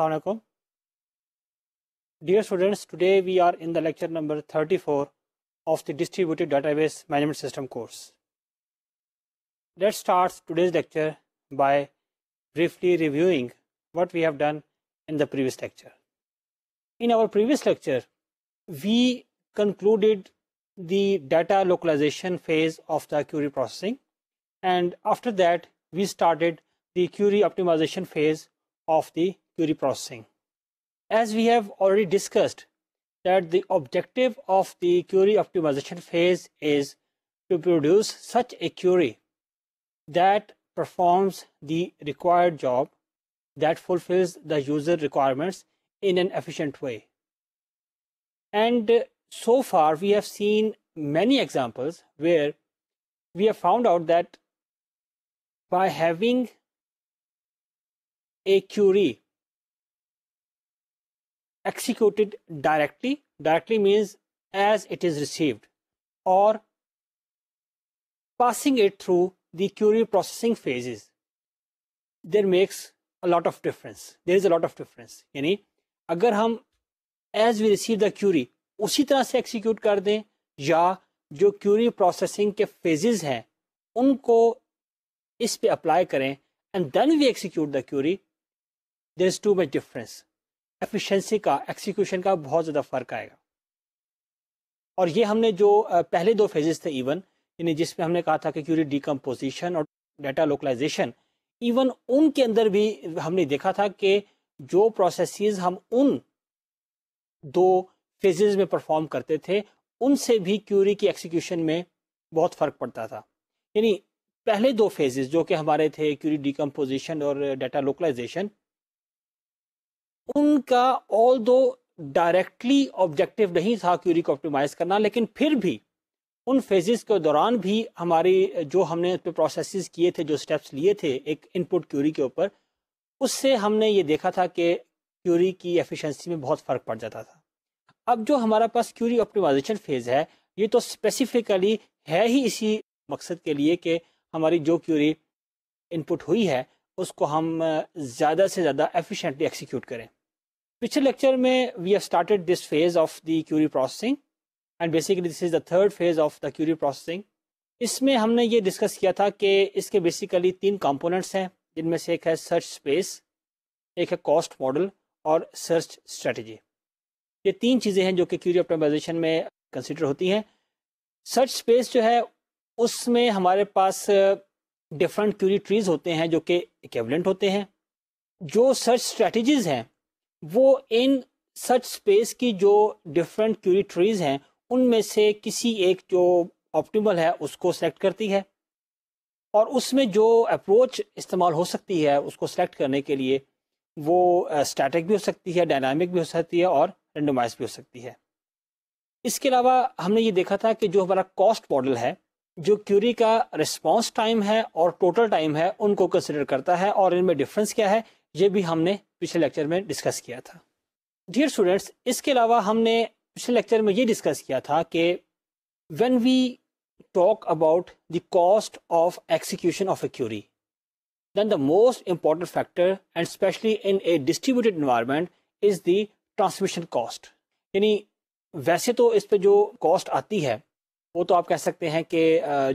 Assalamualaikum. Dear students, today we are in the lecture number 34 of the Distributed Database Management System course. Let's start today's lecture by briefly reviewing what we have done in the previous lecture. In our previous lecture, we concluded the data localization phase of the query processing and after that we started the query optimization phase of the query processing. As we have already discussed that the objective of the query optimization phase is to produce such a query that performs the required job that fulfills the user requirements in an efficient way. And so far, we have seen many examples where we have found out that by having a query executed directly directly means as it is received or passing it through the query processing phases there makes a lot of difference there is a lot of difference yani agar hum as we receive the query usi tarah se execute kar दें ya jo query processing ke phases हैं unko is pe apply kare and then we execute the query there is too much difference efficiency का execution का बहुत ज़्यादा फ़र्क आएगा और ये हमने जो पहले दो फेजेस थे इवन यानी जिसमें हमने कहा था कि क्यूरी डिकम्पोजिशन और डाटा लोकलाइजेशन इवन उनके अंदर भी हमने देखा था कि जो प्रोसेस हम उन दो फेजेस में परफॉर्म करते थे उनसे भी क्यूरी की एक्सिक्यूशन में बहुत फ़र्क पड़ता था यानी पहले दो फेजेस जो कि हमारे थे क्यूरी डिकम्पोजिशन और डाटा लोकलाइजेशन उनका ऑल दो डायरेक्टली ऑब्जेक्टिव नहीं था क्यूरी को ऑप्टिमाइज करना लेकिन फिर भी उन फेजेस के दौरान भी हमारी जो हमने उस पर प्रोसेस किए थे जो स्टेप्स लिए थे एक इनपुट क्यूरी के ऊपर उससे हमने ये देखा था कि क्यूरी की एफिशिएंसी में बहुत फ़र्क पड़ जाता था अब जो हमारा पास क्यूरी ऑप्टिमाइजेशन फेज़ है ये तो स्पेसिफिकली है ही इसी मकसद के लिए कि हमारी जो क्यूरी इनपुट हुई है उसको हम ज़्यादा से ज़्यादा एफिशिएंटली एक्सिक्यूट करें पिछले लेक्चर में we have started this phase of the query processing and basically this is the third phase of the query processing इसमें हमने ये डिस्कस किया था कि इसके बेसिकली तीन कंपोनेंट्स हैं जिनमें से एक है सर्च स्पेस एक है कॉस्ट मॉडल और सर्च स्ट्रेटजी ये तीन चीज़ें हैं जो कि क्यूरी ऑप्टिमाइजेशन में कंसिडर होती हैं सर्च स्पेस जो है उसमें हमारे पास डिफरेंट क्यूरी ट्रीज होते हैं जो कि इक्वलेंट होते हैं जो सर्च स्ट्रेटजीज हैं वो इन सर्च स्पेस की जो डिफरेंट क्यूरी ट्रीज हैं उनमें से किसी एक जो ऑप्टिमल है उसको सेलेक्ट करती है और उसमें जो अप्रोच इस्तेमाल हो सकती है उसको सेलेक्ट करने के लिए वो स्टैटिक भी हो सकती है डायनामिक भी हो सकती है और रेंडोमाइज भी हो सकती है इसके अलावा हमने ये देखा था कि जो हमारा कॉस्ट मॉडल है जो क्यूरी का रिस्पॉन्स टाइम है और टोटल टाइम है उनको कंसिडर करता है और इनमें डिफरेंस क्या है ये भी हमने पिछले लेक्चर में डिस्कस किया था डियर स्टूडेंट्स इसके अलावा हमने पिछले लेक्चर में ये डिस्कस किया था कि when we talk about the cost of execution of a query then the most important factor and specially in a distributed environment is the transmission cost यानी वैसे तो इस पर जो कॉस्ट आती है वो तो आप कह सकते हैं कि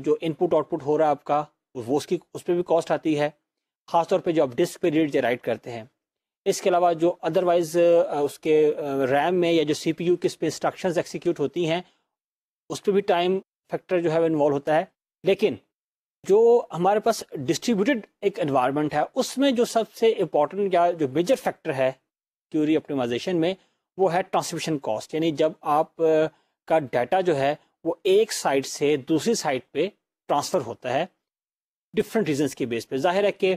जो इनपुट आउटपुट हो रहा है आपका वो उसकी उस पर भी कॉस्ट आती है ख़ासतौर पर जो आप डिस्क पर रीड या राइट करते हैं इसके अलावा जो अदरवाइज़ उसके रैम में या जो सी पी यू किस पे इंस्ट्रक्शन एक्सिक्यूट होती हैं उस पर भी टाइम फैक्टर जो है वो इन्वॉल्व होता है लेकिन जो हमारे पास डिस्ट्रीब्यूटेड एक इन्वायरमेंट है उसमें जो सबसे इम्पॉर्टेंट या जो मेजर फैक्टर है क्यूरी ऑप्टिमाइजेशन में वो है ट्रांसमिशन कॉस्ट यानी जब आप का डाटा जो है वो एक साइड से दूसरी साइड पे ट्रांसफ़र होता है डिफरेंट रीजंस के बेस पे जाहिर है कि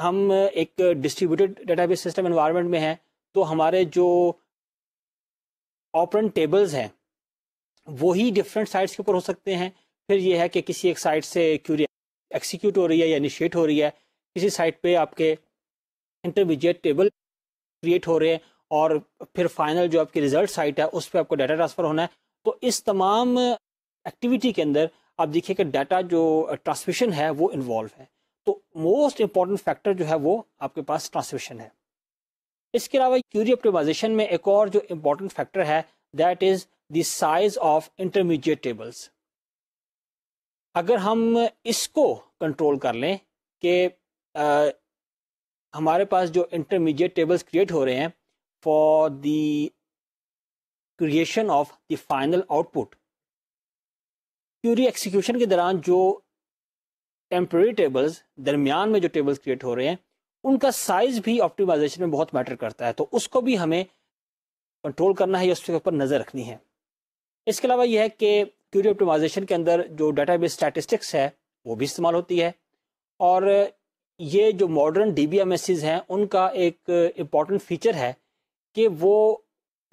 हम एक डिस्ट्रीब्यूटेड डेटाबेस सिस्टम एनवायरनमेंट में हैं तो हमारे जो ऑपरेंट टेबल्स हैं वो ही डिफरेंट साइट्स के ऊपर हो सकते हैं फिर यह है कि किसी एक साइट से क्यूरी एक्सिक्यूट हो रही है या इनिशिएट हो रही है किसी साइट पे आपके इंटरमीडिएट टेबल क्रिएट हो रहे हैं और फिर फाइनल जो आपकी रिजल्ट साइट है उस पर आपको डाटा ट्रांसफ़र होना है तो इस तमाम एक्टिविटी के अंदर आप देखिए कि डाटा जो ट्रांसमिशन uh, है वो इन्वॉल्व है तो मोस्ट इंपॉर्टेंट फैक्टर जो है वो आपके पास ट्रांसमिशन है इसके अलावा क्यूरी ऑप्टिमाइजेशन में एक और जो इम्पोर्टेंट फैक्टर है that is the size of intermediate tables अगर हम इसको कंट्रोल कर लें कि uh, हमारे पास जो इंटरमीडिएट टेबल्स क्रिएट हो रहे हैं for the creation of the final output query execution के दौरान जो टेम्प्रेरी टेबल्स दरमियान में जो टेबल्स क्रिएट हो रहे हैं उनका साइज भी ऑप्टिमाइजेशन में बहुत मैटर करता है तो उसको भी हमें कंट्रोल करना है या उसके ऊपर नज़र रखनी है इसके अलावा यह है कि क्यूरी ऑप्टिमाइजेशन के अंदर जो डाटाबेस स्टैटिस्टिक्स है वो भी इस्तेमाल होती है और ये जो मॉडर्न डी बी हैं उनका एक इम्पॉर्टेंट फीचर है कि वो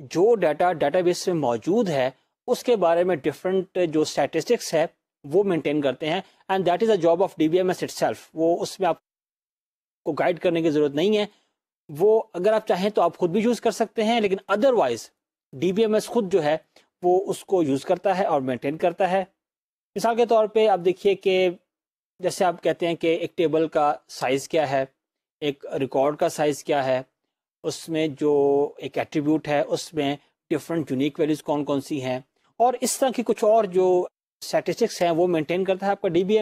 जो डाटा डाटाबेस में मौजूद है उसके बारे में डिफरेंट जो स्टैटिस्टिक्स है वो मेंटेन करते हैं and that is a job of D B M S itself वो उसमें आपको गाइड करने की ज़रूरत नहीं है वो अगर आप चाहें तो आप खुद भी यूज़ कर सकते हैं लेकिन otherwise D B M S खुद जो है वो उसको यूज़ करता है और मेंटेन करता है मिसाल के तौर पे आप देखिए कि जैसे आप कहते हैं कि एक टेबल का साइज़ क्या है एक रिकॉर्ड का साइज़ क्या है उसमें जो एक एट्रीब्यूट है उसमें डिफरेंट यूनिक वैल्यूज़ कौन कौन सी हैं और इस तरह की कुछ और जो स्टैटिस्टिक्स हैं वो मेंटेन करता है आपका डी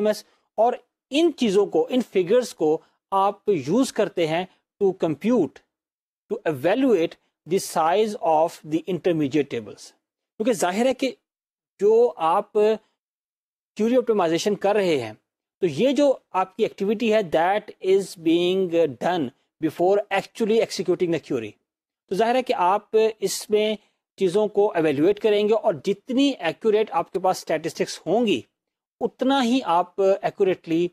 और इन चीज़ों को इन फिगर्स को आप यूज़ करते हैं to compute to evaluate the size of the intermediate tables क्योंकि जाहिर है कि जो आप क्यूरी ऑप्टिमाइजेशन कर रहे हैं तो ये जो आपकी एक्टिविटी है that is being done before actually executing the query तो जाहिर है कि आप इसमें चीज़ों को एवेल्यूएट करेंगे और जितनी एक्यूरेट आपके पास स्टैटिस्टिक्स होंगी उतना ही आप एक्यूरेटली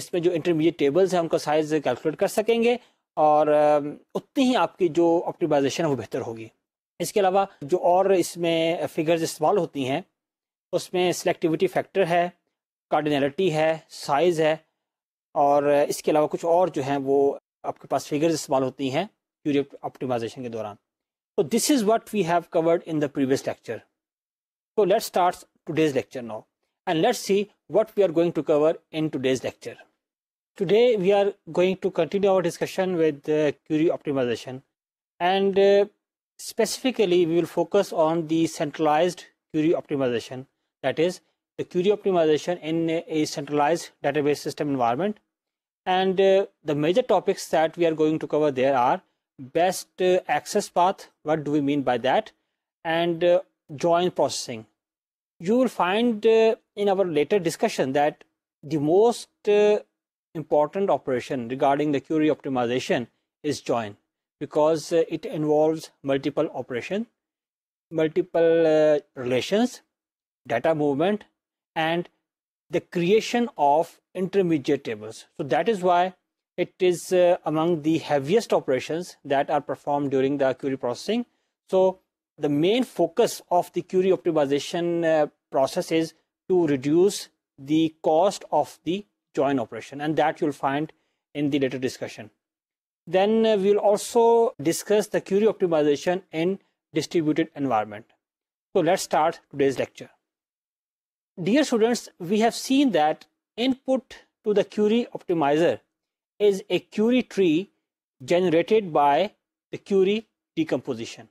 इसमें जो इंटरमीडिएट टेबल्स हैं उनका साइज कैलकुलेट कर सकेंगे और उतनी ही आपकी जो ऑप्टिमाइजेशन है वो बेहतर होगी इसके अलावा जो और इसमें फिगर्स इस्तेमाल होती हैं उसमें सिलेक्टिविटी फैक्टर है कार्डिनलिटी है साइज़ है और इसके अलावा कुछ और जो हैं वो आपके पास फिगर्स इस्तेमाल होती हैं क्यूरी ऑप्टिमाइजेशन के दौरान तो this is what we have covered in the previous lecture तो let start today's lecture now and let's see what we are going to cover in today's lecture. Today we are going to continue our discussion with uh, query optimization and uh, specifically we will focus on the centralized query optimization that is the query optimization in a centralized database system environment and uh, the major topics that we are going to cover there are best uh, access path, what do we mean by that, and uh, join processing. You will find uh, in our later discussion that the most uh, important operation regarding the query optimization is join because uh, it involves multiple operation, multiple relations, data movement, and the creation of intermediate tables. So that is why it is uh, among the heaviest operations that are performed during the query processing. So the main focus of the query optimization uh, process is to reduce the cost of the join operation and that you'll find in the later discussion. Then uh, we'll also discuss the query optimization in distributed environment. So let's start today's lecture. Dear students, we have seen that input to the Curie optimizer is a Curie tree generated by the Curie decomposition.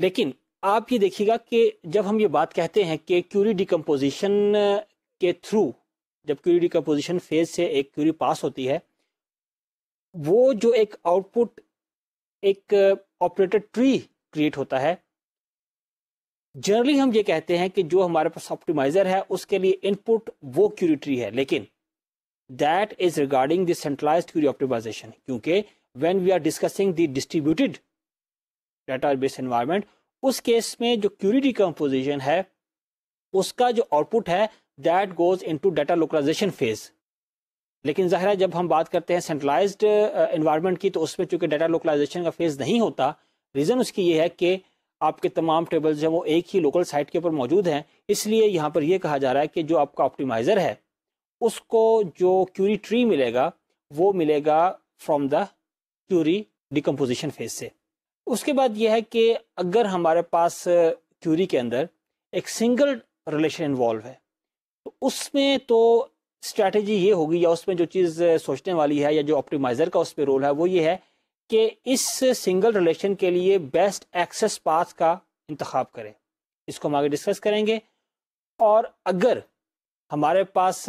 लेकिन आप ये देखिएगा कि जब हम ये बात कहते हैं कि क्यूरी डिकम्पोजिशन uh, के थ्रू जब क्यूरी डिकम्पोजिशन फेज से एक क्यूरी पास होती है वो जो एक आउटपुट एक ऑपरेटर ट्री क्रिएट होता है जनरली हम ये कहते हैं कि जो हमारे पास ऑप्टिमाइजर है उसके लिए इनपुट वो क्यूरिटरी है लेकिन that is regarding the centralise query optimisation क्योंकि when we are discussing the distributed data base environment उस केस में जो क्यूरिटी कंपोजिशन है उसका जो आउटपुट है that goes to data localisation phase लेकिन ज़ाहरा जब हम बात करते हैं सेंट्रलाइज्ड इन्वायरमेंट की तो उसमें चूंकि डाटा लोकलाइजेशन का फेज नहीं होता रीज़न उसकी ये है कि आपके तमाम टेबल्स हैं वो एक ही लोकल साइट के ऊपर मौजूद हैं इसलिए यहाँ पर यह कहा जा रहा है कि जो आपका ऑप्टिमाइज़र है उसको जो क्यूरी ट्री मिलेगा वो मिलेगा from the query decomposition phase से उसके बाद यह है कि अगर हमारे पास क्यूरी के अंदर एक सिंगल रिलेशन इन्वॉल्व है तो उसमें तो स्ट्रैटेजी ये होगी या उसमें जो चीज़ सोचने वाली है या जो ऑप्टिमाइज़र का उस पर रोल है वो ये है कि इस सिंगल रिलेशन के लिए बेस्ट एक्सेस पाथ का इंतखब करें इसको हम आगे डिस्कस करेंगे और अगर हमारे पास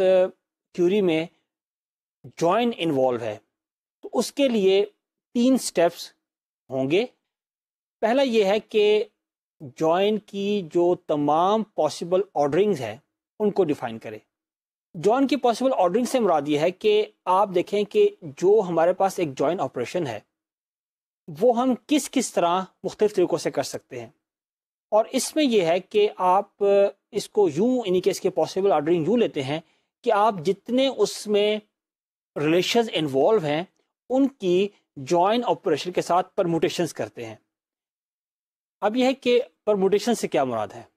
थ्यूरी में जॉइन इन्वॉल्व है तो उसके लिए तीन स्टेप्स होंगे पहला ये है कि जॉइन की जो तमाम पॉसिबल ऑर्डरिंग्स हैं उनको डिफाइन करें जॉइन की पॉसिबल ऑर्डरिंग से मुराद ये है कि आप देखें कि जो हमारे पास एक जॉइन ऑपरेशन है वो हम किस किस तरह मुख्त तरीक़ों से कर सकते हैं और इसमें यह है कि आप इसको यूँ यानी कि इसके पॉसिबल ऑर्डरिंग यूँ लेते हैं कि आप जितने उसमें रिलेशन इन्वॉल्व हैं उनकी जॉइन ऑपरेशन के साथ परमोटेशंस करते हैं अब यह है कि परमोटेशन से क्या मुराद है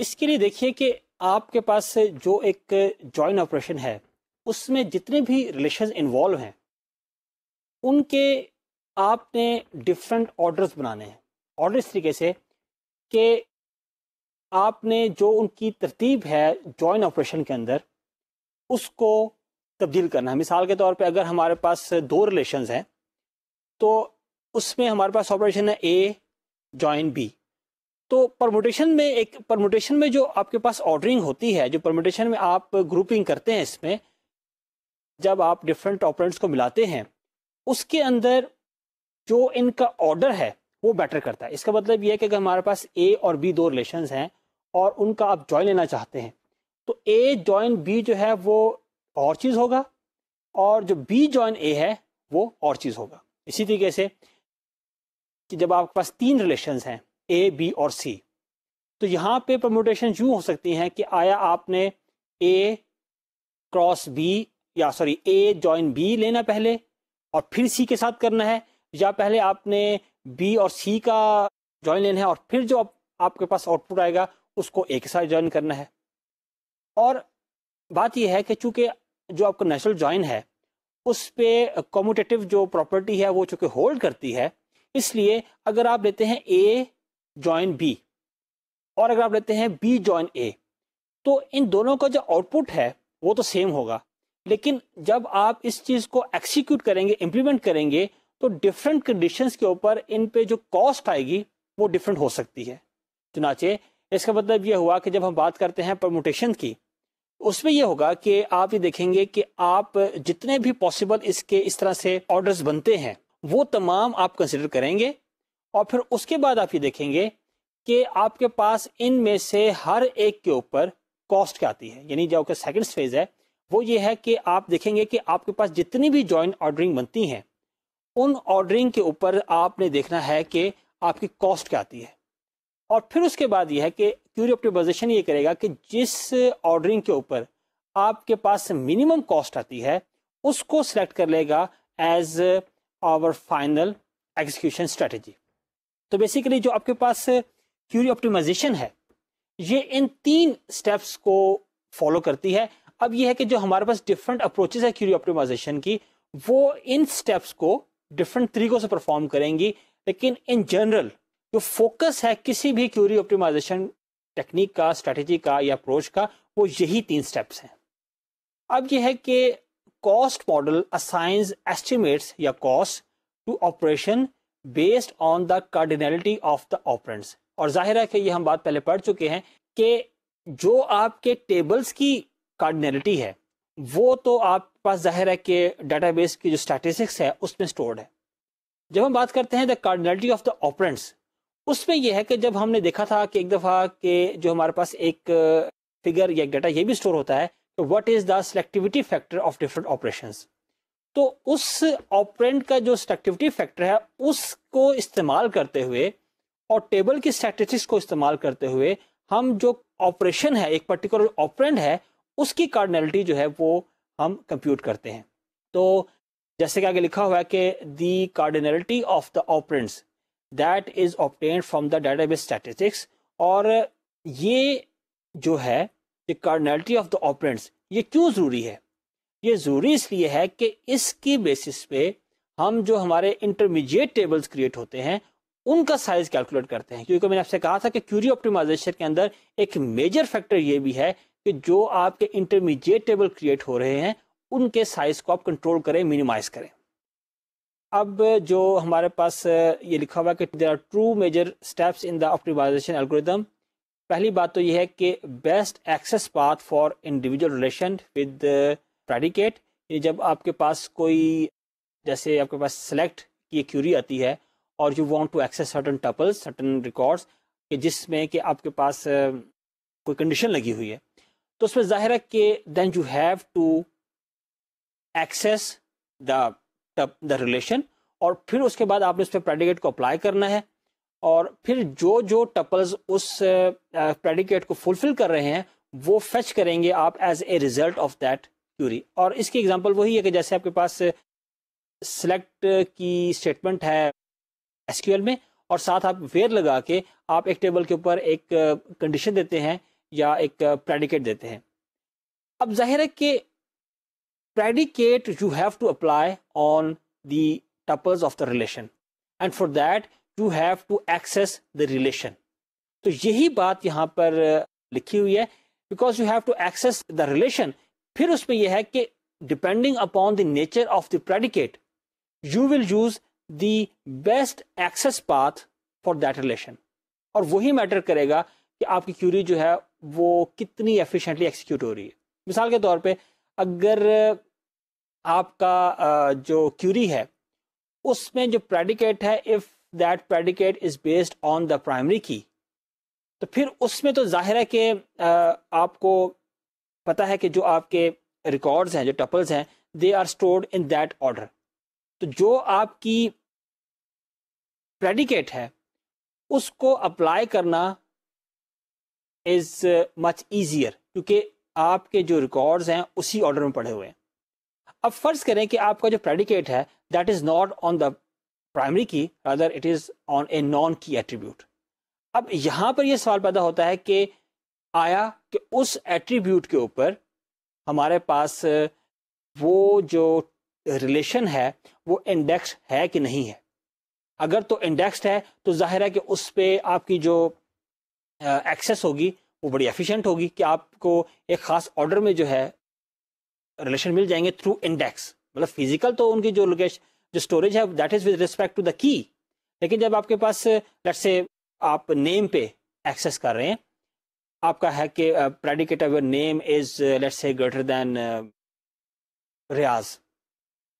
इसके लिए देखिए कि आपके पास जो एक जॉइन ऑपरेशन है उसमें जितने भी रिलेशन इन्वॉल्व हैं उनके आपने डिफरेंट ऑर्डर्स बनाने हैं ऑर्डर इस तरीके से कि आपने जो उनकी तरतीब है जॉइन ऑपरेशन के अंदर उसको तब्दील करना है मिसाल के तौर पे अगर हमारे पास दो रिलेशन हैं तो उसमें हमारे पास ऑपरेशन है ए जॉइन बी तो परमोटेशन में एक परमोटेशन में जो आपके पास ऑर्डरिंग होती है जो परमोटेशन में आप ग्रुपिंग करते हैं इसमें जब आप डिफरेंट ऑपरेंट्स को मिलाते हैं उसके अंदर जो इनका ऑर्डर है वो बेटर करता है इसका मतलब ये है कि अगर हमारे पास ए और बी दो रिलेशन हैं और उनका आप जॉइन लेना चाहते हैं तो ए जॉइन बी जो है वो और चीज़ होगा और जो बी जॉइन ए है वो और चीज़ होगा इसी तरीके से कि जब आपके पास तीन रिलेशन हैं ए बी और सी तो यहाँ पे प्रमोटेशन यूँ हो सकती हैं कि आया आपने ए क्रॉस बी या सॉरी ए जॉइन बी लेना पहले और फिर सी के साथ करना है या पहले आपने बी और सी का ज्वाइन लेना है और फिर जो आप, आपके पास आउटपुट आएगा उसको ए के साथ ज्वाइन करना है और बात यह है कि चूंकि जो आपका नेचुरल ज्वाइन है उस पर कॉम्यूटेटिव जो प्रॉपर्टी है वो चूंकि होल्ड करती है इसलिए अगर आप लेते हैं ए ज्वाइन बी और अगर आप लेते हैं बी ज्वाइन ए तो इन दोनों का जो आउटपुट है वो तो सेम होगा लेकिन जब आप इस चीज़ को एक्सिक्यूट करेंगे इम्प्लीमेंट करेंगे तो डिफरेंट कंडीशंस के ऊपर इन पे जो कॉस्ट आएगी वो डिफरेंट हो सकती है चुनाचे इसका मतलब ये हुआ कि जब हम बात करते हैं परमोटेशन की उसमें यह होगा कि आप ये देखेंगे कि आप जितने भी पॉसिबल इसके इस तरह से ऑर्डर्स बनते हैं वो तमाम आप कंसिडर करेंगे और फिर उसके बाद आप ये देखेंगे कि आपके पास इनमें से हर एक के ऊपर कॉस्ट क्या आती है यानी जो कि सेकंड फेज है वो ये है कि आप देखेंगे कि आपके पास जितनी भी जॉइंट ऑर्डरिंग बनती हैं उन ऑर्डरिंग के ऊपर आपने देखना है कि आपकी कॉस्ट क्या आती है और फिर उसके बाद यह है कि क्यूरी ऑप्टिमाइजेशन ये करेगा कि जिस ऑर्डरिंग के ऊपर आपके पास मिनिमम कॉस्ट आती है उसको सिलेक्ट कर लेगा as our final execution strategy तो बेसिकली जो आपके पास क्यूरी ऑप्टिमाइजेशन है ये इन तीन स्टेप्स को फॉलो करती है अब ये है कि जो हमारे पास डिफरेंट अप्रोचेज है क्यूरी ऑप्टिमाइजेशन की वो इन स्टेप्स को डिफरेंट तरीकों से परफॉर्म करेंगी लेकिन इन जनरल जो फोकस है किसी भी क्यूरी ऑप्टिमाइजेशन टेक्निक का स्ट्रेटजी का या अप्रोच का वो यही तीन स्टेप्स हैं अब यह है कि कॉस्ट मॉडल असाइंस एस्टिमेट्स या cost to operation based on the cardinality of the operands और जाहिर है कि ये हम बात पहले पढ़ चुके हैं कि जो आपके टेबल्स की कार्डनेलिटी है वो तो आप पास जाहिर है कि डाटा बेस की जो स्टैटिस्टिक्स है उसमें स्टोर्ड है जब हम बात करते हैं the cardinality of the operands उसमें यह है कि जब हमने देखा था कि एक दफ़ा के जो हमारे पास एक फिगर या एक डाटा ये भी स्टोर होता है तो what is the selectivity factor of different operation तो उस ऑपरेंट का जो सेलेक्टिविटी फैक्टर है उसको इस्तेमाल करते हुए और टेबल की स्टैटिस्टिक्स को इस्तेमाल करते हुए हम जो ऑपरेशन है एक पर्टिकुलर ऑपरेंट है उसकी कार्डनैलिटी जो है वो हम कंप्यूट करते हैं तो जैसे कि आगे लिखा हुआ है कि the cardinality of the operands that is obtain from the database statistics और ये जो है the cardinality of the operands ये क्यों ज़रूरी है ये ज़रूरी इसलिए है कि इसकी बेसिस पे हम जो हमारे इंटरमीडिएट टेबल्स क्रिएट होते हैं उनका साइज कैलकुलेट करते हैं क्योंकि मैंने आपसे कहा था कि क्यूरी ऑप्टिमाइजेशन के अंदर एक मेजर फैक्टर ये भी है कि जो आपके इंटरमीडिएट टेबल क्रिएट हो रहे हैं उनके साइज को आप कंट्रोल करें मिनिमाइज करें अब जो हमारे पास ये लिखा हुआ कि there are two major steps in the optimization algorithm पहली बात तो यह है कि best access path for individual relation with predicate जब आपके पास कोई जैसे आपके पास सेलेक्ट की क्यूरी आती है और you want to access certain tuples certain records कि जिसमें कि आपके पास कोई कंडीशन लगी हुई है तो उसमें ज़ाहिर है कि then you have to access the relation और फिर उसके बाद आपने उस पर प्रेडिकेट को अप्लाई करना है और फिर जो जो टपल्स उस प्रेडिकेट को फुलफिल कर रहे हैं वो फेच करेंगे आप as a result of that query और इसकी एग्जांपल वही है कि जैसे आपके पास सेलेक्ट की स्टेटमेंट है एसक्यूएल में और साथ आप वेयर लगा के आप एक टेबल के ऊपर एक कंडीशन देते हैं या एक प्रेडिकेट देते हैं अब जाहिर है कि predicate you have to apply on the tuples of the relation and for that you have to access the relation तो यही बात यहाँ पर लिखी हुई है because you have to access the relation फिर उसमें यह है कि depending upon the nature of the predicate you will use the best access path for that relation और वही मैटर करेगा कि आपकी क्यूरी जो है वो कितनी एफिशिएंटली एक्सिक्यूट हो रही है मिसाल के तौर पे अगर आपका जो क्यूरी है उसमें जो प्रेडिकेट है if that predicate is based on the primary key तो फिर उसमें तो जाहिर है कि आपको पता है कि जो आपके रिकॉर्ड्स हैं जो टपल्स हैं they are stored in that order तो जो आपकी प्रेडिकेट है उसको अप्लाई करना इज़ मच ईजियर क्योंकि आपके जो रिकॉर्ड्स हैं उसी ऑर्डर में पड़े हुए हैं अब फर्ज करें कि आपका जो प्रेडिकेट है that is not on the primary key rather it is on a non key attribute अब यहाँ पर यह सवाल पैदा होता है कि आया कि उस एट्रीब्यूट के ऊपर हमारे पास uh, वो जो रिलेशन है वो इंडेक्स है कि नहीं है अगर तो इंडेक्सड है तो जाहिर है कि उस पर आपकी जो एक्सेस होगी वो बड़ी एफिशिएंट होगी कि आपको एक ख़ास ऑर्डर में जो है रिलेशन मिल जाएंगे थ्रू इंडेक्स मतलब फिजिकल तो उनकी जो लोकेशन जो स्टोरेज है that is with respect to the key लेकिन जब आपके पास लेट्स से आप नेम पे एक्सेस कर रहे हैं आपका है कि predicate of your name is let say greater than Riaz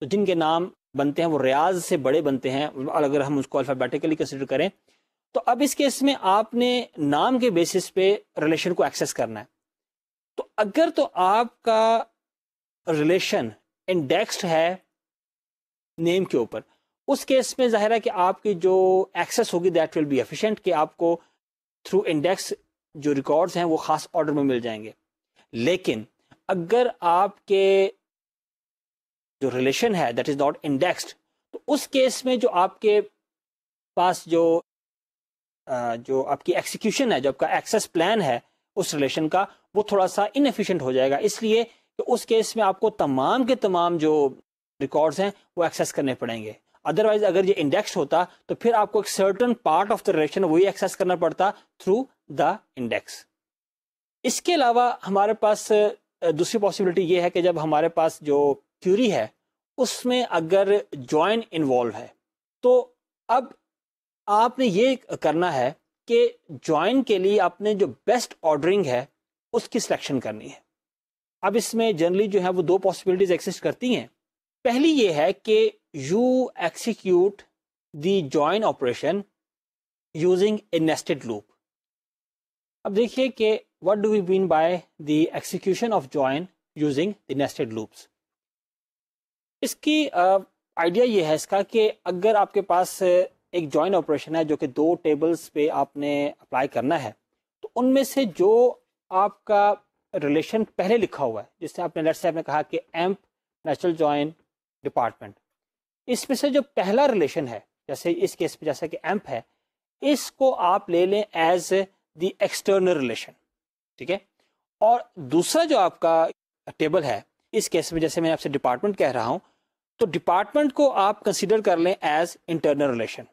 तो जिनके नाम बनते हैं वो रियाज से बड़े बनते हैं अगर हम उसको अल्फ़ाबेटिकली कंसिडर करें तो अब इस केस में आपने नाम के बेसिस पे रिलेशन को एक्सेस करना है तो अगर तो आपका रिलेशन इंडेक्स्ड है नेम के ऊपर उस केस में जाहिर है कि आपकी जो एक्सेस होगी दैट विल बी एफिशिएंट कि आपको थ्रू इंडेक्स जो रिकॉर्ड्स हैं वो खास ऑर्डर में मिल जाएंगे लेकिन अगर आपके जो रिलेशन है दैट इज़ नॉट इंडेक्स्ड तो उस केस में जो आपके पास जो जो आपकी एक्सिक्यूशन है जो आपका एक्सेस प्लान है उस रिलेशन का वो थोड़ा सा इनफिशेंट हो जाएगा इसलिए कि उस केस में आपको तमाम के तमाम जो रिकॉर्ड्स हैं वो एक्सेस करने पड़ेंगे अदरवाइज अगर ये इंडेक्स होता तो फिर आपको एक certain part of the relation वही एक्सेस करना पड़ता थ्रू द इंडेक्स इसके अलावा हमारे पास दूसरी पॉसिबिलिटी ये है कि जब हमारे पास जो क्यूरी है उसमें अगर ज्वाइन इन्वॉल्व है तो अब आपने ये करना है कि ज्वाइन के लिए आपने जो बेस्ट ऑर्डरिंग है उसकी सिलेक्शन करनी है अब इसमें जनरली जो है वो दो पॉसिबिलिटीज एक्सिस्ट करती हैं पहली ये है कि you execute the join operation using a nested loop अब देखिए कि what do we mean by the execution of join using the nested loops इसकी आइडिया ये है इसका कि अगर आपके पास एक जॉइन ऑपरेशन है जो कि दो टेबल्स पे आपने अप्लाई करना है तो उनमें से जो आपका रिलेशन पहले लिखा हुआ है जिससे आपने लेट्स से आपने कहा कि एम्प नेशनल जॉइन डिपार्टमेंट इसमें से जो पहला रिलेशन है जैसे इस केस में जैसा कि एम्प है इसको आप ले लें एज द एक्सटर्नल रिलेशन ठीक है और दूसरा जो आपका टेबल है इस केस में जैसे मैं आपसे डिपार्टमेंट कह रहा हूं तो डिपार्टमेंट को आप कंसिडर कर लें एज इंटरनल रिलेशन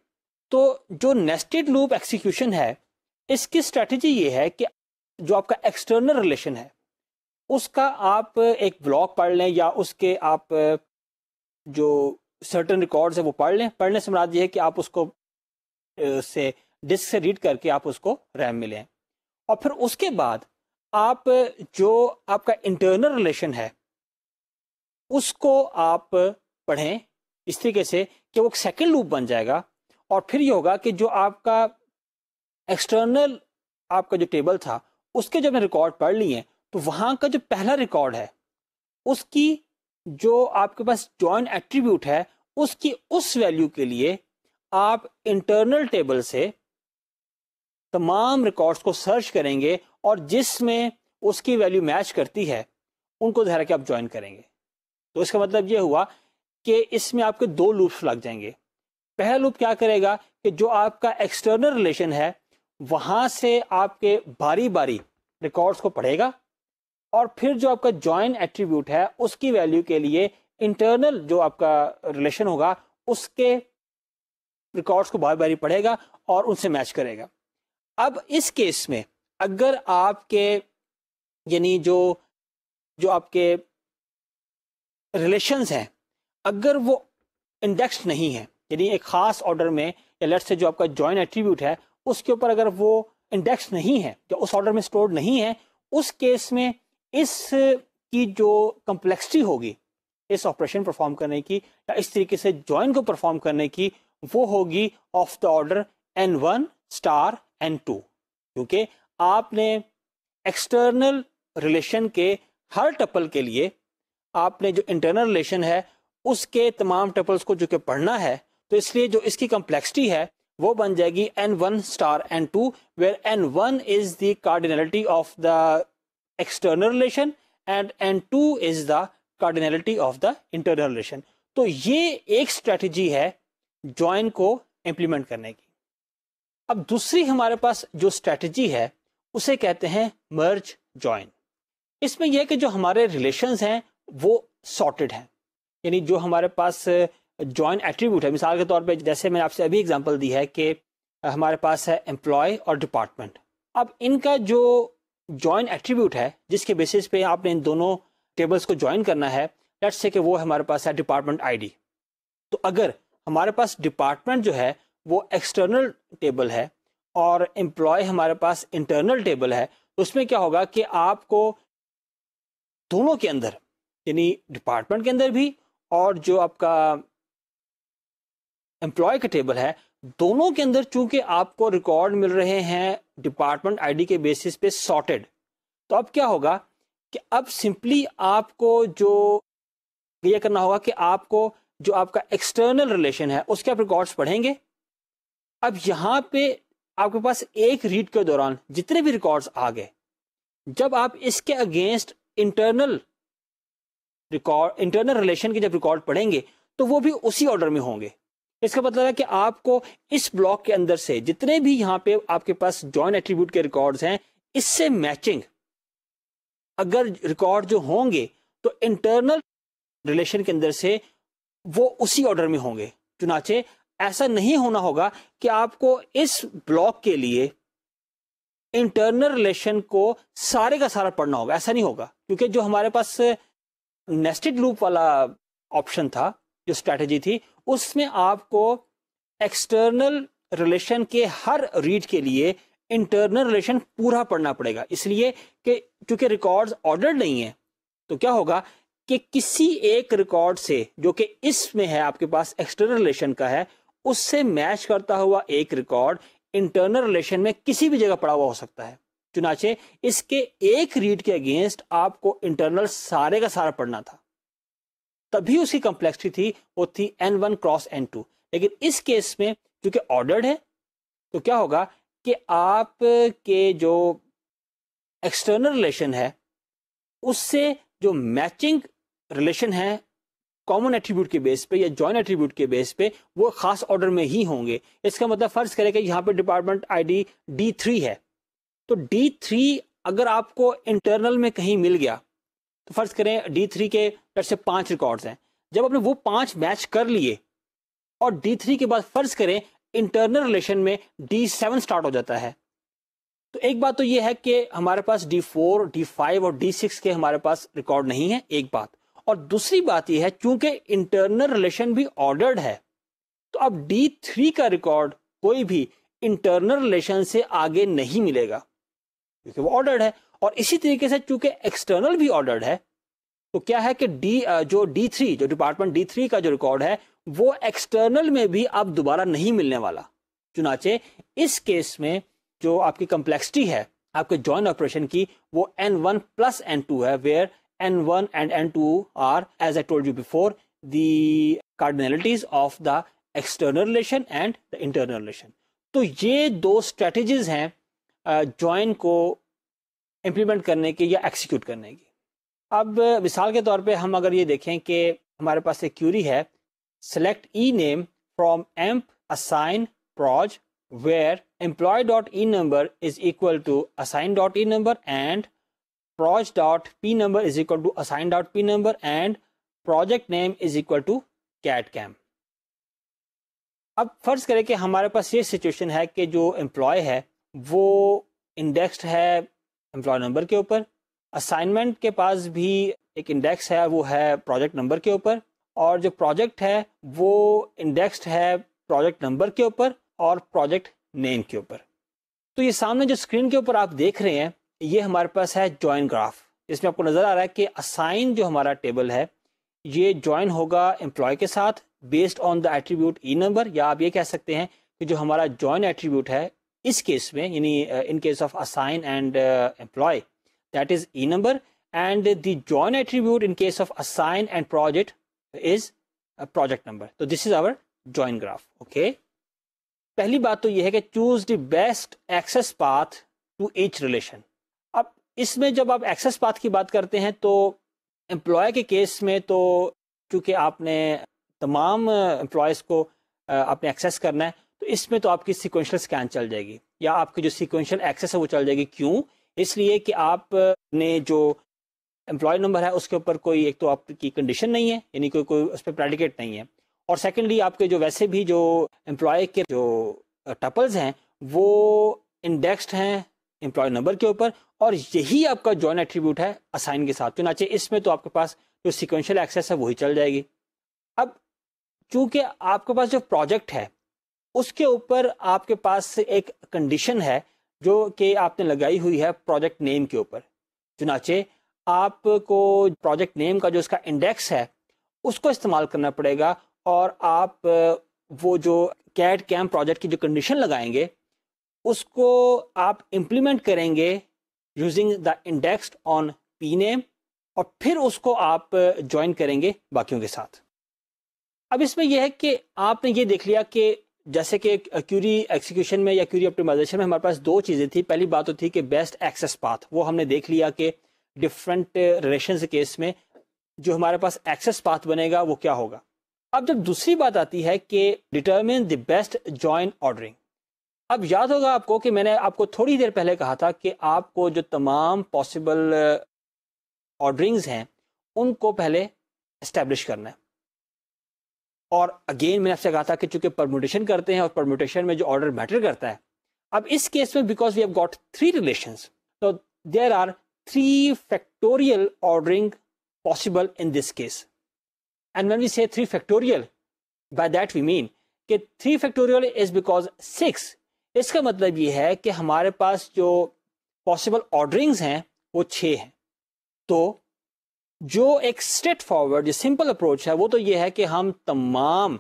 तो जो नेस्टेड लूप एक्सिक्यूशन है इसकी स्ट्रेटजी ये है कि जो आपका एक्सटर्नल रिलेशन है उसका आप एक ब्लॉक पढ़ लें या उसके आप जो सर्टन रिकॉर्ड्स है वो पढ़ लें पढ़ने से मराद ये है कि आप उसको से डिस्क से रीड करके आप उसको रैम में लें और फिर उसके बाद आप जो आपका इंटरनल रिलेशन है उसको आप पढ़ें इस तरीके से कि वो सेकेंड लूप बन जाएगा और फिर ये होगा कि जो आपका एक्सटर्नल आपका जो टेबल था उसके जब रिकॉर्ड पढ़ लिए तो वहाँ का जो पहला रिकॉर्ड है उसकी जो आपके पास जॉइन एट्रीब्यूट है उसकी उस वैल्यू के लिए आप इंटरनल टेबल से तमाम रिकॉर्ड्स को सर्च करेंगे और जिसमें उसकी वैल्यू मैच करती है उनको धरा के आप ज्वाइन करेंगे तो इसका मतलब ये हुआ कि इसमें आपके दो लूप्स लग जाएंगे पहला लूप क्या करेगा कि जो आपका एक्सटर्नल रिलेशन है वहां से आपके बारी बारी रिकॉर्ड्स को पढ़ेगा और फिर जो आपका जॉइन एट्रीब्यूट है उसकी वैल्यू के लिए इंटरनल जो आपका रिलेशन होगा उसके रिकॉर्ड्स को बारी बारी पढ़ेगा और उनसे मैच करेगा अब इस केस में अगर आपके यानी जो जो आपके रिलेशंस हैं अगर वो इंडेक्स नहीं है यानी एक खास ऑर्डर में या लेट से जो आपका ज्वाइन एट्रीब्यूट है उसके ऊपर अगर वो इंडेक्स नहीं है या उस ऑर्डर में स्टोर नहीं है उस केस में इस की जो कम्प्लेक्सिटी होगी इस ऑपरेशन परफॉर्म करने की या इस तरीके से ज्वाइन को परफॉर्म करने की वो होगी of the order n one star n two क्योंकि आपने एक्सटर्नल रिलेशन के हर टपल के लिए आपने जो इंटरनल रिलेशन है उसके तमाम टपल्स को जो कि पढ़ना है तो इसलिए जो इसकी कम्प्लेक्सिटी है वो बन जाएगी n one star n two where n one is the cardinality of the external relation and n two is the cardinality of the internal relation तो ये एक स्ट्रेटजी है ज्वाइन को इम्प्लीमेंट करने की अब दूसरी हमारे पास जो स्ट्रेटजी है उसे कहते हैं मर्ज ज्वाइन इसमें यह कि जो हमारे रिलेशंस हैं वो सॉर्टेड हैं यानी जो हमारे पास जॉइन एट्रीब्यूट है मिसाल के तौर पे जैसे मैंने आपसे अभी एग्जांपल दी है कि हमारे पास है एम्प्लॉय और डिपार्टमेंट अब इनका जो जॉइन एट्रीब्यूट है जिसके बेसिस पे आपने इन दोनों टेबल्स को ज्वाइन करना है लेट्स से कि वो हमारे पास है डिपार्टमेंट आईडी तो अगर हमारे पास डिपार्टमेंट जो है वो एक्सटर्नल टेबल है और एम्प्लॉय हमारे पास इंटरनल टेबल है तो उसमें क्या होगा कि आपको दोनों के अंदर यानी डिपार्टमेंट के अंदर भी और जो आपका एम्प्लॉय का टेबल है दोनों के अंदर चूंकि आपको रिकॉर्ड मिल रहे हैं डिपार्टमेंट आईडी के बेसिस पे सॉर्टेड तो अब क्या होगा कि अब सिंपली आपको जो यह करना होगा कि आपको जो आपका एक्सटर्नल रिलेशन है उसके आप रिकॉर्ड्स पढ़ेंगे अब यहाँ पे आपके पास एक रीड के दौरान जितने भी रिकॉर्ड्स आ गए जब आप इसके against internal record internal relation के जब रिकॉर्ड पढ़ेंगे तो वो भी उसी ऑर्डर में होंगे इसका मतलब है कि आपको इस ब्लॉक के अंदर से जितने भी यहां पे आपके पास जॉइन एट्रीब्यूट के रिकॉर्ड्स हैं इससे मैचिंग अगर रिकॉर्ड जो होंगे तो इंटरनल रिलेशन के अंदर से वो उसी ऑर्डर में होंगे चुनाचे ऐसा नहीं होना होगा कि आपको इस ब्लॉक के लिए इंटरनल रिलेशन को सारे का सारा पढ़ना होगा ऐसा नहीं होगा क्योंकि जो हमारे पास नेस्टेड लूप वाला ऑप्शन था जो स्ट्रैटेजी थी उसमें आपको एक्सटर्नल रिलेशन के हर रीड के लिए इंटरनल रिलेशन पूरा पढ़ना पड़ेगा इसलिए कि चूंकि रिकॉर्ड्स ऑर्डर नहीं है तो क्या होगा कि किसी एक रिकॉर्ड से जो कि इसमें है आपके पास एक्सटर्नल रिलेशन का है उससे मैच करता हुआ एक रिकॉर्ड इंटरनल रिलेशन में किसी भी जगह पड़ा हुआ हो सकता है चुनाचे इसके एक रीड के अगेंस्ट आपको इंटरनल सारे का सारा पढ़ना था तभी उसकी कंप्लेक्सिटी थी वो थी n one cross n two लेकिन इस केस में क्योंकि ऑर्डर्ड है तो क्या होगा कि आपके जो एक्सटर्नल रिलेशन है उससे जो मैचिंग रिलेशन है कॉमन एट्रीब्यूट के बेस पे या जॉइन एट्रीब्यूट के बेस पे वो खास ऑर्डर में ही होंगे इसका मतलब फर्ज करें कि यहाँ पे डिपार्टमेंट आईडी डी थ्री है तो डी थ्री अगर आपको इंटरनल में कहीं मिल गया तो फर्ज करें डी थ्री के लट से पांच रिकॉर्ड्स हैं जब आपने वो पांच मैच कर लिए और डी थ्री के बाद फर्ज करें इंटरनल रिलेशन में डी सेवन स्टार्ट हो जाता है तो एक बात तो ये है कि हमारे पास डी फोर डी फाइव और डी सिक्स के हमारे पास रिकॉर्ड नहीं है एक बात और दूसरी बात यह है क्योंकि इंटरनल रिलेशन भी ऑर्डर्ड है तो अब डी थ्री का रिकॉर्ड कोई भी इंटरनल रिलेशन से आगे नहीं मिलेगा क्योंकि वो ऑर्डर्ड है और इसी तरीके से चूंकि एक्सटर्नल भी ऑर्डर्ड है तो क्या है कि डी जो डी थ्री जो डिपार्टमेंट डी थ्री का जो रिकॉर्ड है वो एक्सटर्नल में भी अब दोबारा नहीं मिलने वाला चुनाचे इस केस में जो आपकी कम्प्लेक्सिटी है आपके जॉइंट ऑपरेशन की वो n one plus n two है where n one and n two are as I told you before the cardinalities of the external relation and the internal relation तो ये दो स्ट्रेटेजीज हैं join को implement करने की या एक्सीक्यूट करने की अब मिसाल के तौर पे हम अगर ये देखें कि हमारे पास एक क्यूरी है select E name from emp assign proj where employee dot E number is equal to assign dot E number and proj dot P number is equal to assign dot P number and project name is equal to cat cam अब फर्ज करें कि हमारे पास ये situation है कि जो employ है वो इंडेक्स्ड है एम्प्लॉय नंबर के ऊपर असाइनमेंट के पास भी एक इंडेक्स है वो है प्रोजेक्ट नंबर के ऊपर और जो प्रोजेक्ट है वो इंडेक्स्ड है प्रोजेक्ट नंबर के ऊपर और प्रोजेक्ट नेम के ऊपर तो ये सामने जो स्क्रीन के ऊपर आप देख रहे हैं ये हमारे पास है ज्वाइन ग्राफ इसमें आपको नज़र आ रहा है कि असाइन जो हमारा टेबल है ये ज्वाइन होगा एम्प्लॉय के साथ based on the attribute E number या आप ये कह सकते हैं कि जो हमारा ज्वाइन एट्रीब्यूट है इस केस में यानी in case of assign and employee that is E number and the join attribute in case of assign and project is project number तो this is our join graph okay पहली बात तो यह है कि choose the best access path to each relation अब इसमें जब आप एक्सेस पाथ की बात करते हैं तो एम्प्लॉय के केस में तो चूंकि आपने तमाम एम्प्लॉयज़ uh, को uh, आपने एक्सेस करना है तो इसमें तो आपकी सिक्वेंशल स्कैन चल जाएगी या आपकी जो सिक्वेंशल एक्सेस है वो चल जाएगी क्यों इसलिए कि आपने जो एम्प्लॉय नंबर है उसके ऊपर कोई एक तो आपकी कंडीशन नहीं है यानी कोई कोई उस पर प्रेडिकेट नहीं है और सेकेंडली आपके जो वैसे भी जो एम्प्लॉय के जो टपल्स हैं वो इंडेक्स्ड हैं एम्प्लॉय नंबर के ऊपर और यही आपका जॉइन एट्रीब्यूट है असाइन के साथ चुनाचे इसमें तो आपके पास जो सिक्वेंशियल एक्सेस है वही चल जाएगी अब चूंकि आपके पास जो प्रोजेक्ट है उसके ऊपर आपके पास एक कंडीशन है जो कि आपने लगाई हुई है प्रोजेक्ट नेम के ऊपर चुनाचे आपको प्रोजेक्ट नेम का जो इसका इंडेक्स है उसको इस्तेमाल करना पड़ेगा और आप वो जो कैट कैम प्रोजेक्ट की जो कंडीशन लगाएंगे उसको आप इम्प्लीमेंट करेंगे using the index on P name और फिर उसको आप ज्वाइन करेंगे बाकियों के साथ अब इसमें यह है कि आपने ये देख लिया कि जैसे कि क्यूरी एक्सिक्यूशन में या क्यूरी ऑप्टिमाइजेशन में हमारे पास दो चीज़ें थी पहली बात तो थी कि बेस्ट एक्सेस पाथ वो हमने देख लिया कि डिफरेंट रिलेशन केस में जो हमारे पास एक्सेस पाथ बनेगा वो क्या होगा अब जब दूसरी बात आती है कि determine the best join ordering अब याद होगा आपको कि मैंने आपको थोड़ी देर पहले कहा था कि आपको जो तमाम पॉसिबल ऑर्डरिंग्स हैं उनको पहले इस्टेब्लिश करना है और अगेन मैंने आपसे कहा था कि चूंकि परम्यूटेशन करते हैं और परमोटेशन में जो ऑर्डर मैटर करता है अब इस केस में because we have got three relation तो there are three factorial ordering possible in this case and when we say three factorial by that we mean कि three factorial is because six इसका मतलब ये है कि हमारे पास जो पॉसिबल ऑर्डरिंग्स हैं वो छः हैं तो जो एक स्ट्रेट फॉरवर्ड जो सिंपल अप्रोच है वो तो ये है कि हम तमाम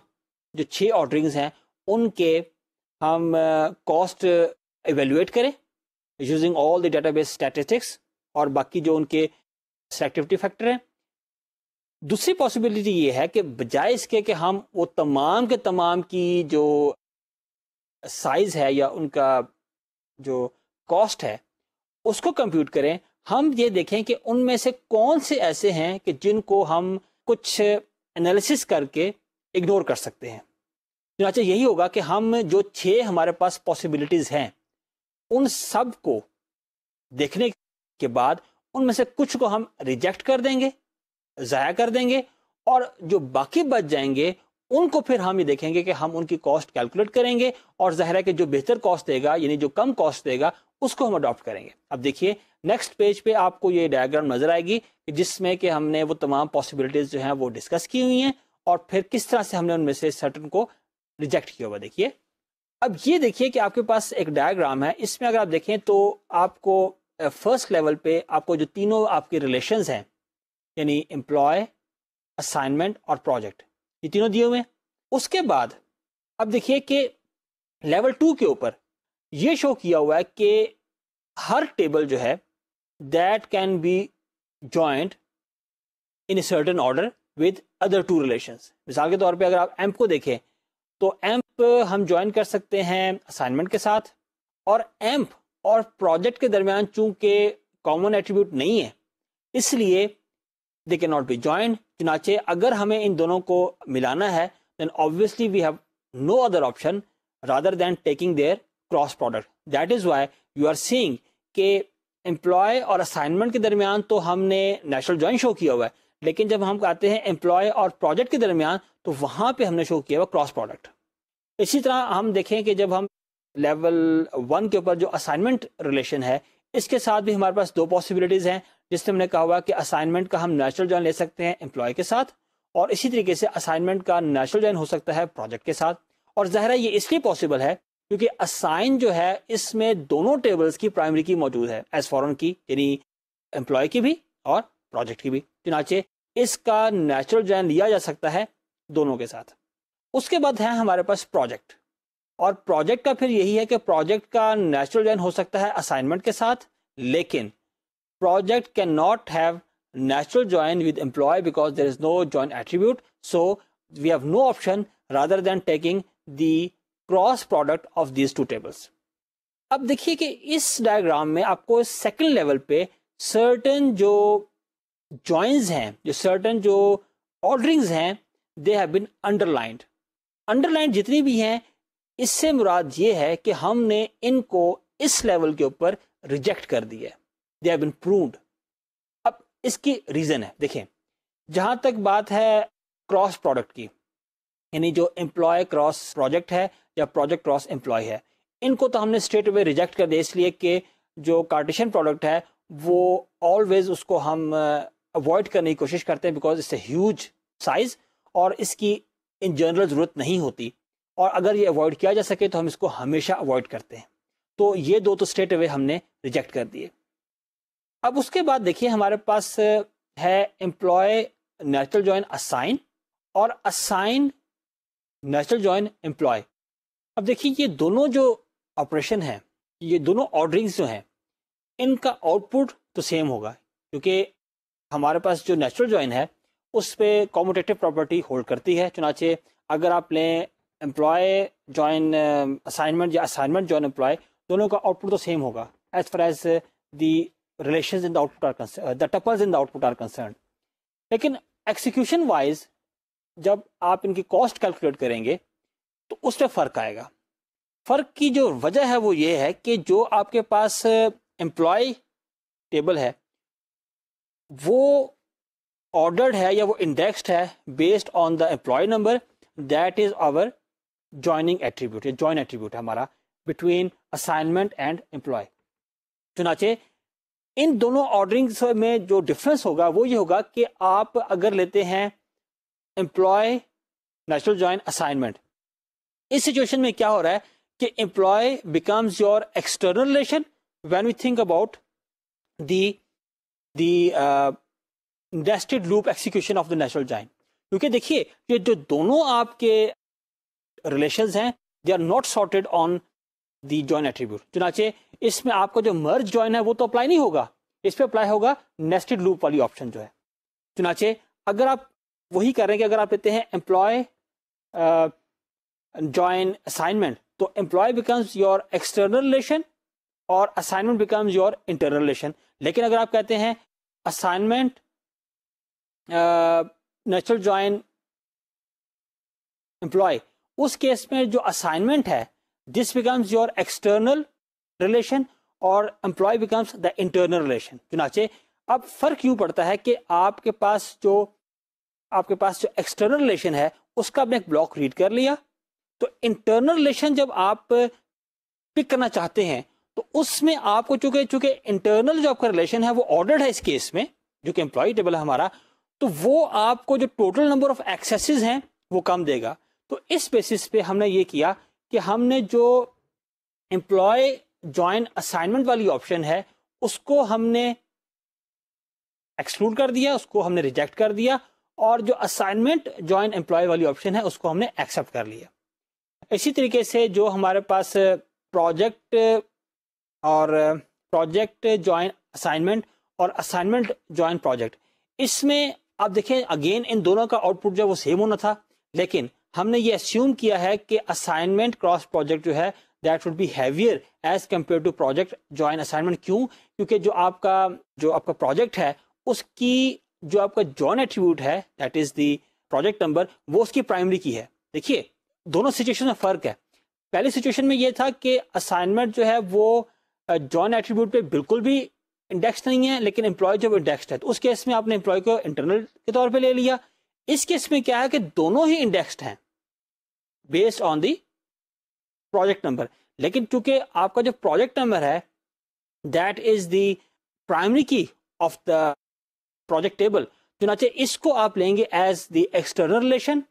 जो छः ऑर्डरिंग्स हैं उनके हम कॉस्ट एवेलुएट करें using all the database statistics और बाकी जो उनके सेलेक्टिविटी फैक्टर हैं दूसरी पॉसिबिलिटी ये है कि बजाय इसके कि हम वो तमाम के तमाम की जो साइज़ है या उनका जो कॉस्ट है उसको कंप्यूट करें हम ये देखें कि उनमें से कौन से ऐसे हैं कि जिनको हम कुछ एनालिसिस करके इग्नोर कर सकते हैं चुनाचा यही होगा कि हम जो छः हमारे पास पॉसिबिलिटीज़ हैं उन सब को देखने के बाद उनमें से कुछ को हम रिजेक्ट कर देंगे ज़ाया कर देंगे और जो बाकी बच जाएंगे उनको फिर हम ये देखेंगे कि हम उनकी कॉस्ट कैलकुलेट करेंगे और जहरा के जो बेहतर कॉस्ट देगा यानी जो कम कॉस्ट देगा उसको हम अडॉप्ट करेंगे अब देखिए नेक्स्ट पेज पे आपको ये डायग्राम नजर आएगी जिसमें कि हमने वो तमाम पॉसिबिलिटीज जो हैं वो डिस्कस की हुई हैं और फिर किस तरह से हमने उनमें से सर्टन को रिजेक्ट किया हुआ देखिए अब ये देखिए कि आपके पास एक डायग्राम है इसमें अगर आप देखें तो आपको फर्स्ट लेवल पे आपको जो तीनों आपके रिलेशन हैं यानी एम्प्लॉय असाइनमेंट और प्रोजेक्ट ये तीनों दिए हुए हैं उसके बाद अब देखिए कि लेवल टू के ऊपर ये शो किया हुआ है कि हर टेबल जो है that can be joined in certain order with other two relation मिसाल के तौर पे अगर आप एम्प को देखें तो एम्प हम ज्वाइन कर सकते हैं असाइनमेंट के साथ और एम्प और प्रोजेक्ट के दरमियान चूंकि कॉमन एट्रीब्यूट नहीं है इसलिए दे के नॉट बी ज्वाइंट चुनाचे अगर हमें इन दोनों को मिलाना है then obviously we have no other option rather than taking their cross product that is why you are seeing के एम्प्लॉय और असाइनमेंट के दरमियान तो हमने नेचुरल ज्वाइन शो किया हुआ है लेकिन जब हम कहते हैं एम्प्लॉय और प्रोजेक्ट के दरमियान तो वहाँ पे हमने शो किया हुआ क्रॉस प्रोडक्ट इसी तरह हम देखें कि जब हम लेवल वन के ऊपर जो असाइनमेंट रिलेशन है इसके साथ भी हमारे पास दो पॉसिबिलिटीज़ हैं जिससे हमने कहा हुआ कि असाइनमेंट का हम नेचुरल ज्वाइन ले सकते हैं एम्प्लॉय के साथ और इसी तरीके से असाइनमेंट का नेचुरल ज्वाइन हो सकता है प्रोजेक्ट के साथ और जहरा ये इसलिए पॉसिबल है क्योंकि असाइन जो है इसमें दोनों टेबल्स की प्राइमरी की मौजूद है एज फॉरन की यानी एम्प्लॉय की भी और प्रोजेक्ट की भी चुनाचे इसका नेचुरल ज्वाइन लिया जा सकता है दोनों के साथ उसके बाद है हमारे पास प्रोजेक्ट और प्रोजेक्ट का फिर यही है कि प्रोजेक्ट का नेचुरल ज्वाइन हो सकता है असाइनमेंट के साथ लेकिन project cannot have natural join with employee because there is no join attribute. So we have no option rather than taking the cross product of these two tables अब देखिए कि इस डायग्राम में आपको सेकंड लेवल पे certain जो joins हैं जो सर्टन जो ऑर्डरिंग्स हैं they have been underlined underline जितनी भी हैं इससे मुराद ये है कि हमने इनको इस लेवल के ऊपर रिजेक्ट कर दिया है दे हैव बीन प्रूव्ड अब इसकी रीज़न है देखें जहाँ तक बात है क्रॉस प्रोडक्ट की यानी जो एम्प्लॉय क्रॉस प्रोजेक्ट है या प्रोजेक्ट क्रॉस एम्प्लॉय है इनको तो हमने स्ट्रेट अवे रिजेक्ट कर दिया इसलिए कि जो कार्टिशन प्रोडक्ट है वो ऑलवेज उसको हम अवॉइड uh, करने की कोशिश करते हैं because it's a huge size और इसकी इन जनरल ज़रूरत नहीं होती और अगर ये अवॉइड किया जा सके तो हम इसको हमेशा अवॉइड करते हैं तो ये दो तो स्ट्रेट अवे हमने रिजेक्ट कर दिए अब उसके बाद देखिए हमारे पास है एम्प्लॉय नेचुरल ज्वाइन असाइन और असाइन नेचुरल ज्वाइन एम्प्लॉय अब देखिए ये दोनों जो ऑपरेशन हैं ये दोनों ऑर्डरिंग्स जो हैं इनका आउटपुट तो सेम होगा क्योंकि हमारे पास जो नेचुरल ज्वाइन है उस पर कॉमोटेटिव प्रॉपर्टी होल्ड करती है चुनाचे अगर आप लें एम्प्लॉय ज्वाइन असाइनमेंट या असाइनमेंट ज्वाइन एम्प्लॉय दोनों का आउटपुट तो सेम होगा as far as the relations in the output are the uh, the tuples in the output uh, लेकिन एक्सिक्यूशन वाइज जब आप इनकी कॉस्ट कैलकुलेट करेंगे तो उस पर फर्क आएगा फर्क की जो वजह है वो ये है कि जो आपके पास एम्प्लॉय uh, टेबल है वो ऑर्डर्ड है या वो इंडेक्सड है based on the employee number that is our joining attribute join attribute है हमारा बिटवीन असाइनमेंट एंड एम्प्लॉय चुनाचे इन दोनों ऑर्डरिंग में जो डिफरेंस होगा वो ये होगा कि आप अगर लेते हैं एम्प्लॉय नेचुरल ज्वाइन असाइनमेंट इस सिचुएशन में क्या हो रहा है कि employee becomes your external relation when we think about the the nested loop execution of the natural join क्योंकि देखिए ये जो दोनों आपके रिलेशन हैं they are not sorted on the join attribute चुनाचे इसमें आपका जो मर्ज ज्वाइन है वो तो अप्लाई नहीं होगा इस पर अप्लाई होगा नेस्टेड लूप वाली ऑप्शन जो है चुनाचे अगर आप वही कर रहे हैं कि अगर आप लेते हैं एम्प्लॉय ज्वाइन असाइनमेंट तो employee becomes your external relation और assignment becomes your internal relation लेकिन अगर आप कहते हैं असाइनमेंट नेचुरल ज्वाइन एम्प्लॉय उस केस में जो असाइनमेंट है this becomes your external relation और employee becomes the internal relation चुनाचे अब फर्क क्यों पड़ता है कि आपके पास जो आपके पास जो एक्सटर्नल रिलेशन है उसका आपने एक ब्लॉक रीड कर लिया तो इंटरनल रिलेशन जब आप पिक करना चाहते हैं तो उसमें आपको चूंकि चूंकि इंटरनल जो आपका रिलेशन है वो ऑर्डर्ड है इस केस में जो कि एम्प्लॉय टेबल है हमारा तो वो आपको जो टोटल नंबर ऑफ एक्सेसेस हैं वो कम देगा तो इस बेसिस पे हमने ये किया कि हमने जो एम्प्लॉय ज्वाइन असाइनमेंट वाली ऑप्शन है उसको हमने एक्सक्लूड कर दिया उसको हमने रिजेक्ट कर दिया और जो असाइनमेंट ज्वाइन एम्प्लॉय वाली ऑप्शन है उसको हमने एक्सेप्ट कर लिया इसी तरीके से जो हमारे पास प्रोजेक्ट और प्रोजेक्ट ज्वाइन असाइनमेंट और असाइनमेंट ज्वाइन प्रोजेक्ट इसमें आप देखें अगेन इन दोनों का आउटपुट जो वो सेम होना था लेकिन हमने ये अस्यूम किया है कि असाइनमेंट क्रॉस प्रोजेक्ट जो है that would be heavier as compare to project join assignment क्यों क्योंकि जो आपका जो आपका प्रोजेक्ट है उसकी जो आपका जॉइन एट्रीब्यूट है that is the project number वो उसकी प्राइमरी की है देखिए दोनों सिचुएशन में फ़र्क है पहली सिचुएशन में ये था कि असाइनमेंट जो है वो जॉइन एट्रीब्यूट पे बिल्कुल भी इंडेक्स नहीं है लेकिन एम्प्लॉय जब इंडेक्सड है तो उस केस में आपने एम्प्लॉय को इंटरनल के तौर पे ले लिया इस केस में क्या है कि दोनों ही इंडेक्स्ड हैं based on the project number लेकिन चूंकि आपका जो प्रोजेक्ट नंबर है that is the primary key of the project table चुनाचे इसको आप लेंगे एज द एक्सटर्नल रिलेशन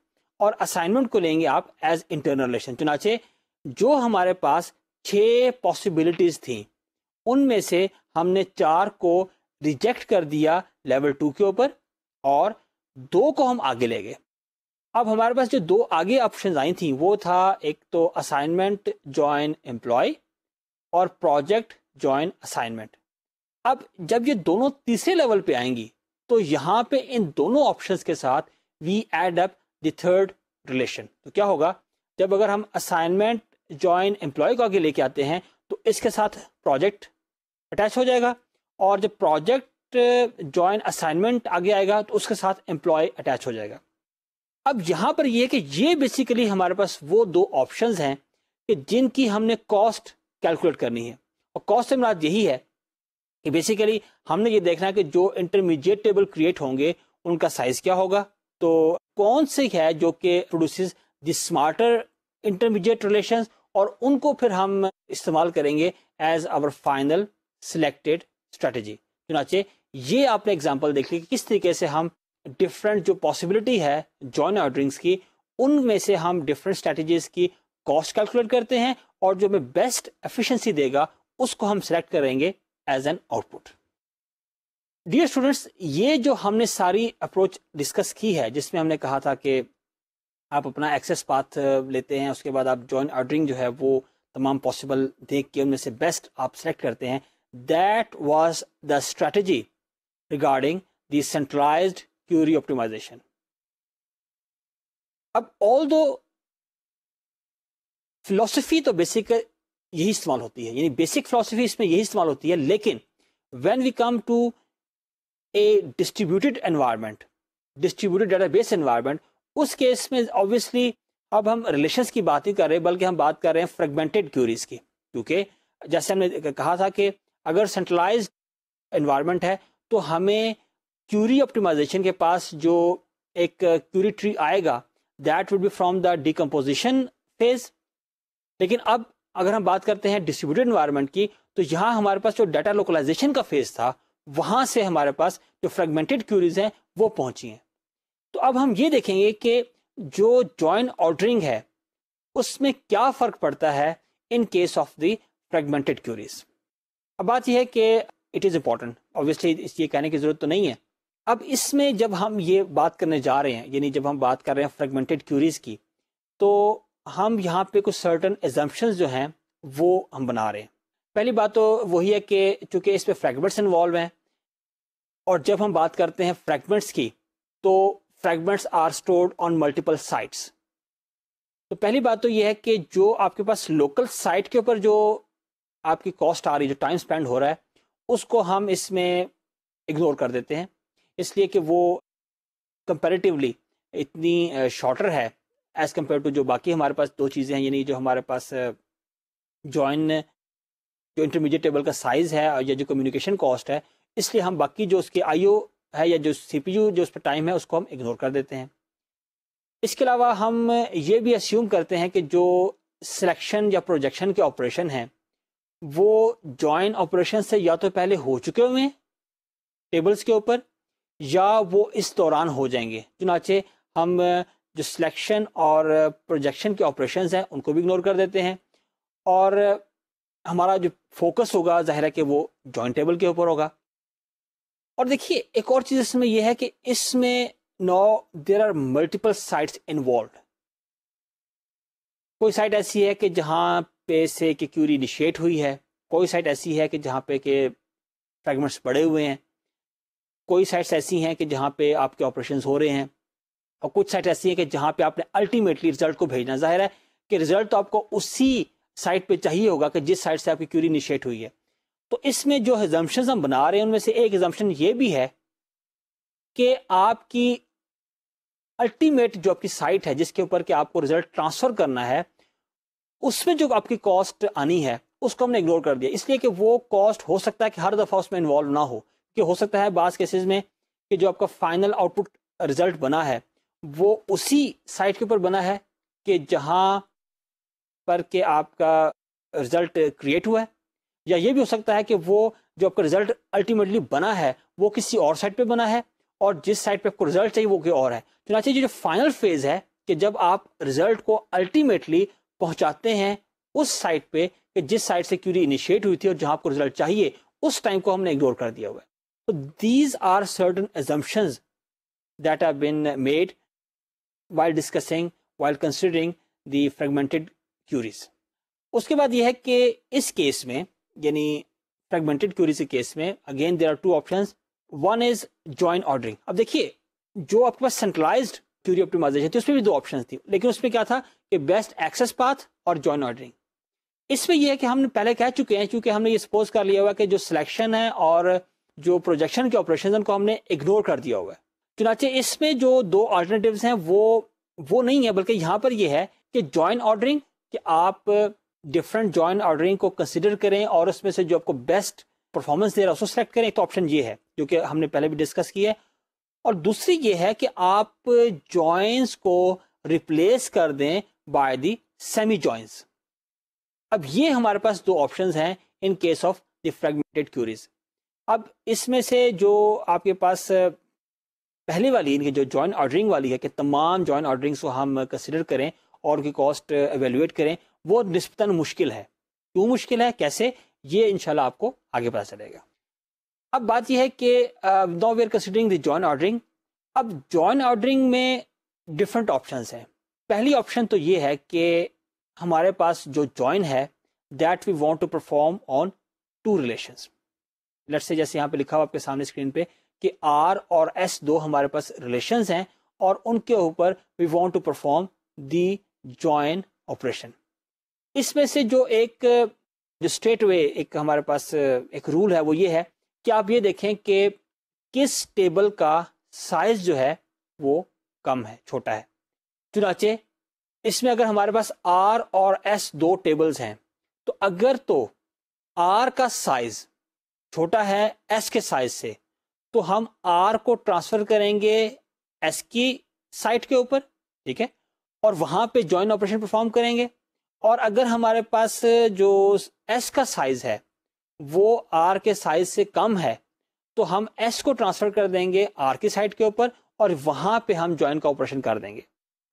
और असाइनमेंट को लेंगे आप एज इंटरनल रिलेशन चुनाचे जो हमारे पास छह पॉसिबिलिटीज थी उनमें से हमने चार को रिजेक्ट कर दिया लेवल टू के ऊपर और दो को हम आगे ले गए अब हमारे पास जो दो आगे ऑप्शन आई थी वो था एक तो असाइनमेंट ज्वाइन एम्प्लॉय और प्रोजेक्ट ज्वाइन असाइनमेंट अब जब ये दोनों तीसरे लेवल पे आएंगी तो यहाँ पे इन दोनों ऑप्शन के साथ we end up third third relation तो क्या होगा जब अगर हम असाइनमेंट ज्वाइन एम्प्लॉय को आगे लेके आते हैं तो इसके साथ प्रोजेक्ट अटैच हो जाएगा और जब प्रोजेक्ट ज्वाइन असाइनमेंट आगे आएगा तो उसके साथ एम्प्लॉय अटैच हो जाएगा अब यहां पर यह कि ये बेसिकली हमारे पास वो दो ऑप्शंस हैं कि जिनकी हमने कॉस्ट कैलकुलेट करनी है और कॉस्ट से मुराद यही है कि बेसिकली हमने ये देखना है कि जो इंटरमीडिएट टेबल क्रिएट होंगे उनका साइज क्या होगा तो कौन से है जो कि produce the smarter intermediate relation और उनको फिर हम इस्तेमाल करेंगे as our final selected strategy चुनाचे ये आपने एग्जाम्पल देख ली कि किस तरीके से हम डिफरेंट जो पॉसिबिलिटी है जॉइन ऑर्डरिंग्स की उनमें से हम डिफरेंट स्ट्रैटेजीज की कॉस्ट कैलकुलेट करते हैं और जो हमें बेस्ट एफिशिएंसी देगा उसको हम सेलेक्ट करेंगे as an output dear students ये जो हमने सारी अप्रोच डिस्कस की है जिसमें हमने कहा था कि आप अपना एक्सेस पाथ uh, लेते हैं उसके बाद आप जॉइन ऑर्डरिंग जो है वो तमाम पॉसिबल देख के उनमें से बेस्ट आप सेलेक्ट करते हैं that was the strategy regarding the query optimization अब ऑल दो फिलोसफी तो बेसिक यही इस्तेमाल होती है यानी बेसिक फिलोसफी इसमें यही इस्तेमाल होती है लेकिन when we come to a distributed environment distributed base environment उस केस में ऑब्वियसली अब हम रिलेशंस की बात ही कर रहे हैं बल्कि हम बात कर रहे हैं फ्रेगमेंटेड क्यूरीज की क्योंकि जैसे हमने कहा था कि अगर सेंट्रलाइज एनवायरमेंट है तो हमें क्यूरी ऑप्टिमाइजेशन के पास जो एक क्यूरी uh, ट्री आएगा that would be from the decomposition phase लेकिन अब अगर हम बात करते हैं डिस्ट्रीब्यूटेड इन्वायरमेंट की तो यहाँ हमारे पास जो डाटा लोकलाइजेशन का फेज था वहाँ से हमारे पास जो फ्रेगमेंटेड क्यूरीज हैं वो पहुँची हैं तो अब हम ये देखेंगे कि जो जॉइंट ऑर्डरिंग है उसमें क्या फ़र्क पड़ता है in case of the fragmented queries अब बात यह है कि इट इज़ इम्पॉर्टेंट ऑब्वियसली ये कहने की ज़रूरत तो नहीं है अब इसमें जब हम ये बात करने जा रहे हैं यानी जब हम बात कर रहे हैं फ्रेगमेंटेड क्यूरीज की तो हम यहाँ पे कुछ सर्टन एजम्पन जो हैं वो हम बना रहे हैं पहली बात तो वही है कि चूंकि इस पर फ्रेगमेंट्स इन्वॉल्व हैं और जब हम बात करते हैं फ्रेगमेंट्स की तो fragments are stored on multiple sites तो पहली बात तो यह है कि जो आपके पास लोकल साइट के ऊपर जो आपकी कॉस्ट आ रही है जो टाइम स्पेंड हो रहा है उसको हम इसमें इग्नोर कर देते हैं इसलिए कि वो कंपेरेटिवली इतनी शॉर्टर है एज़ कम्पेयर टू जो बाकी हमारे पास दो चीज़ें हैं यानी जो हमारे पास जॉइन जो इंटरमीडिएट टेबल का साइज़ है और या जो कम्युनिकेशन कॉस्ट है इसलिए हम बाकी जो उसके आईओ है या जो सीपीयू जो उस पर टाइम है उसको हम इग्नोर कर देते हैं इसके अलावा हम ये भी अस्यूम करते हैं कि जो सिलेक्शन या प्रोजेक्शन के ऑपरेशन हैं वो जॉइन ऑपरेशन से या तो पहले हो चुके हुए हैं टेबल्स के ऊपर या वो इस दौरान हो जाएंगे चुनाचे हम जो सिलेक्शन और प्रोजेक्शन के ऑपरेशन हैं उनको भी इग्नोर कर देते हैं और हमारा जो फोकस होगा ज़ाहिर है कि वो जॉइंट टेबल के ऊपर होगा और देखिए एक और चीज़ इसमें यह है कि इसमें no there are multiple sites involve कोई साइट ऐसी है कि जहाँ पे से कि क्यूरी इनिशिएट हुई है कोई साइट ऐसी है कि जहाँ पे के फ्रेगमेंट्स पड़े हुए हैं कोई साइट्स ऐसी हैं कि जहाँ पे आपके ऑपरेशन हो रहे हैं और कुछ साइट ऐसी हैं कि जहाँ पे आपने अल्टीमेटली रिजल्ट को भेजना जाहिर है कि रिजल्ट तो आपको उसी साइट पे चाहिए होगा कि जिस साइट से आपकी क्यूरी इनिशिएट हुई है तो इसमें जो एग्जाम्पन हम बना रहे हैं उनमें से एक एग्जाम्पन ये भी है कि आपकी अल्टीमेट जो आपकी साइट है जिसके ऊपर कि आपको रिजल्ट ट्रांसफर करना है उसमें जो आपकी कॉस्ट आनी है उसको हमने इग्नोर कर दिया इसलिए कि वो कॉस्ट हो सकता है कि हर दफ़ा उसमें इन्वॉल्व ना हो कि हो सकता है बास केसेस में कि जो आपका फाइनल आउटपुट रिजल्ट बना है वो उसी साइट के ऊपर बना है कि जहाँ पर के आपका रिजल्ट क्रिएट हुआ है या ये भी हो सकता है कि वो जो आपका रिजल्ट अल्टीमेटली बना है वो किसी और साइट पे बना है और जिस साइट पे आपको रिजल्ट चाहिए वो कोई और है चुनाचे ये जो फाइनल फेज है कि जब आप रिजल्ट को अल्टीमेटली पहुंचाते हैं उस साइट पे कि जिस साइट से क्यूरी इनिशिएट हुई थी और जहां आपको रिजल्ट चाहिए उस टाइम को हमने इग्नोर कर दिया हुआ है So these are certain assumptions that have been made while discussing, while considering the fragmented queries. उसके बाद यह है कि इस केस में यानी फ्रेगमेंटेड क्यूरीज के केस में again there are two option one is join ordering अब देखिए जो आपके पास सेंट्रलाइज क्यूरी ऑप्टिमाइजेशन थी उसमें भी दो ऑप्शन थी लेकिन उसमें क्या था कि बेस्ट एक्सेस पाथ और ज्वाइन ऑर्डरिंग इसमें यह है कि हम पहले कह चुके हैं क्योंकि हमने ये सपोज कर लिया हुआ कि जो सिलेक्शन है और जो प्रोजेक्शन के ऑपरेशन उनको हमने इग्नोर कर दिया हुआ है चुनाचे इसमें जो दो ऑल्टरनेटिव हैं वो वो नहीं है बल्कि यहाँ पर यह है कि जॉइन ऑर्डरिंग कि आप डिफरेंट जॉइन ऑर्डरिंग को कंसिडर करें और उसमें से जो आपको बेस्ट परफॉर्मेंस दे रहा है उसको सेलेक्ट करें तो ऑप्शन ये है जो कि हमने पहले भी डिस्कस किया है और दूसरी ये है कि आप जॉइंस को रिप्लेस कर दें बाय दी सेमी जॉइंस अब ये हमारे पास दो ऑप्शंस हैं in case of the fragmented queries अब इसमें से जो आपके पास पहले वाली इनकी जो ज्वाइन ऑर्डरिंग वाली है कि तमाम ज्वाइन ऑर्डरिंग्स को हम कंसिडर करें और उनकी कॉस्ट एवेलुएट करें वो निस्पतन मुश्किल है क्यों मुश्किल है कैसे ये इनशाला आपको आगे पता चलेगा अब बात यह है कि now we are considering the join ordering अब जॉइन ऑर्डरिंग में डिफरेंट ऑप्शंस हैं पहली ऑप्शन तो ये है कि हमारे पास जो जॉइन है that we want to perform on two relations let say जैसे यहाँ पे लिखा हुआ आपके सामने स्क्रीन पे कि आर और एस दो हमारे पास रिलेशन हैं और उनके ऊपर we want to perform the join operation इसमें से जो एक जो स्ट्रेट वे एक हमारे पास एक रूल है वो ये है कि आप ये देखें कि किस टेबल का साइज जो है वो कम है छोटा है चुनाचे इसमें अगर हमारे पास आर और एस दो टेबल्स हैं तो अगर तो आर का साइज छोटा है एस के साइज से तो हम आर को ट्रांसफर करेंगे एस की साइट के ऊपर ठीक है और वहां पे ज्वाइन ऑपरेशन परफॉर्म करेंगे और अगर हमारे पास जो एस का साइज है वो आर के साइज से कम है तो हम एस को ट्रांसफर कर देंगे आर की साइट के ऊपर और वहां पे हम ज्वाइन का ऑपरेशन कर देंगे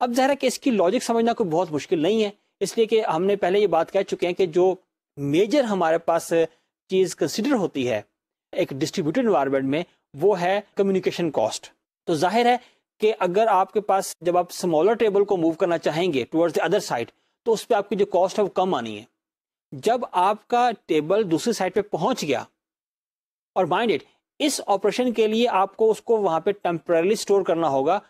अब जहरा कि इसकी लॉजिक समझना कोई बहुत मुश्किल नहीं है इसलिए कि हमने पहले ये बात कह चुके हैं कि जो मेजर हमारे पास चीज़ कंसिडर होती है एक डिस्ट्रीब्यूटेड इन्वायरमेंट में वो है कम्युनिकेशन कॉस्ट तो जाहिर है कि अगर आपके पास जब आप स्मॉलर टेबल को मूव करना चाहेंगे टुवर्ड्स द अदर साइड तो उस पर आपकी जो कॉस्ट है वो कम आनी है जब आपका टेबल दूसरी साइड पे पहुंच गया और माइंड इट इस ऑपरेशन के लिए आपको उसको वहां पे टेम्परेली स्टोर करना होगा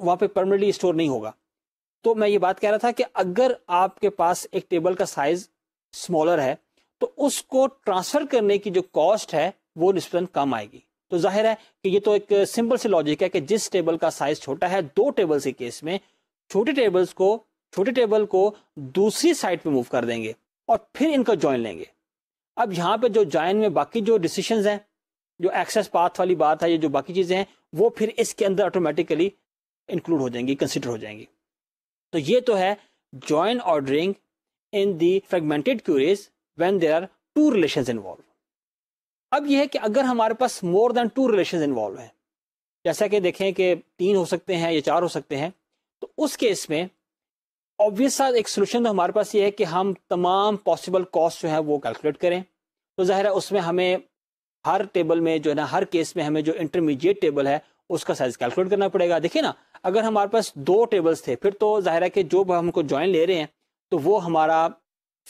वहां पे परमानेंटली स्टोर नहीं होगा तो मैं ये बात कह रहा था कि अगर आपके पास एक टेबल का साइज स्मॉलर है तो उसको ट्रांसफर करने की जो कॉस्ट है वो निस्बतन कम आएगी तो जाहिर है कि ये तो एक सिंपल सी लॉजिक है कि जिस टेबल का साइज छोटा है दो टेबल्स के केस में छोटे टेबल्स को छोटे टेबल को दूसरी साइड पे मूव कर देंगे और फिर इनका ज्वाइन लेंगे अब यहाँ पे जो ज्वाइन में बाकी जो डिसीशन हैं जो एक्सेस पाथ वाली बात है ये जो बाकी चीज़ें हैं वो फिर इसके अंदर ऑटोमेटिकली इंक्लूड हो जाएंगी कंसिडर हो जाएंगी तो ये तो है join ordering in the fragmented queries when there are two relation involve अब यह है कि अगर हमारे पास more than two relation involve हैं जैसा कि देखें कि तीन हो सकते हैं या चार हो सकते हैं तो उस केस में ऑब्वियस एक सोल्यूशन तो हमारे पास ये है कि हम तमाम पॉसिबल कॉस्ट जो है वो कैलकुलेट करें तो ज़ाहिर है उसमें हमें हर टेबल में जो है ना हर केस में हमें जो इंटरमीडिएट टेबल है उसका साइज कैलकुलेट करना पड़ेगा देखिए ना अगर हमारे पास दो टेबल्स थे फिर तो ज़ाहिर है कि जो हमको ज्वाइन ले रहे हैं तो वो हमारा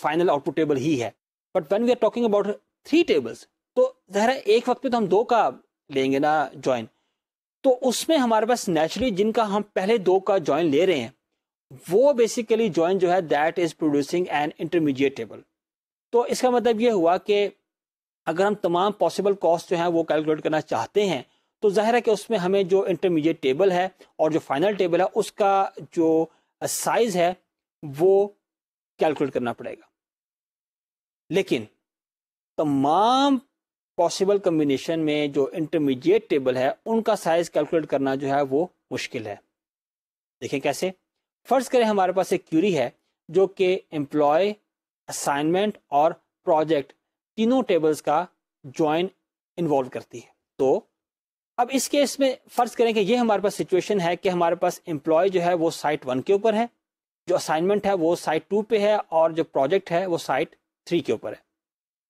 फाइनल आउटपुट टेबल ही है but when we are talking about three tables तो जहरा एक वक्त पे तो हम दो का लेंगे ना ज्वाइन तो उसमें हमारे पास नेचुरली जिनका हम पहले दो का ज्वाइन ले रहे हैं वो बेसिकली ज्वाइन जो है that is producing an intermediate table तो इसका मतलब ये हुआ कि अगर हम तमाम पॉसिबल कॉस्ट जो है वो कैलकुलेट करना चाहते हैं तो जाहिर है कि उसमें हमें जो इंटरमीडिएट टेबल है और जो फाइनल टेबल है उसका जो साइज़ है वो कैलकुलेट करना पड़ेगा लेकिन तमाम पॉसिबल कम्बिनेशन में जो इंटरमीडिएट टेबल है उनका साइज कैलकुलेट करना जो है वो मुश्किल है देखें कैसे फर्ज करें हमारे पास एक क्यूरी है जो कि एम्प्लॉय असाइनमेंट और प्रोजेक्ट तीनों टेबल्स का ज्वाइन इन्वॉल्व करती है तो अब इस केस में फर्ज करें कि ये हमारे पास सिचुएशन है कि हमारे पास एम्प्लॉय जो है वो साइट वन के ऊपर है जो असाइनमेंट है वो साइट टू पे है और जो प्रोजेक्ट है वो साइट थ्री के ऊपर है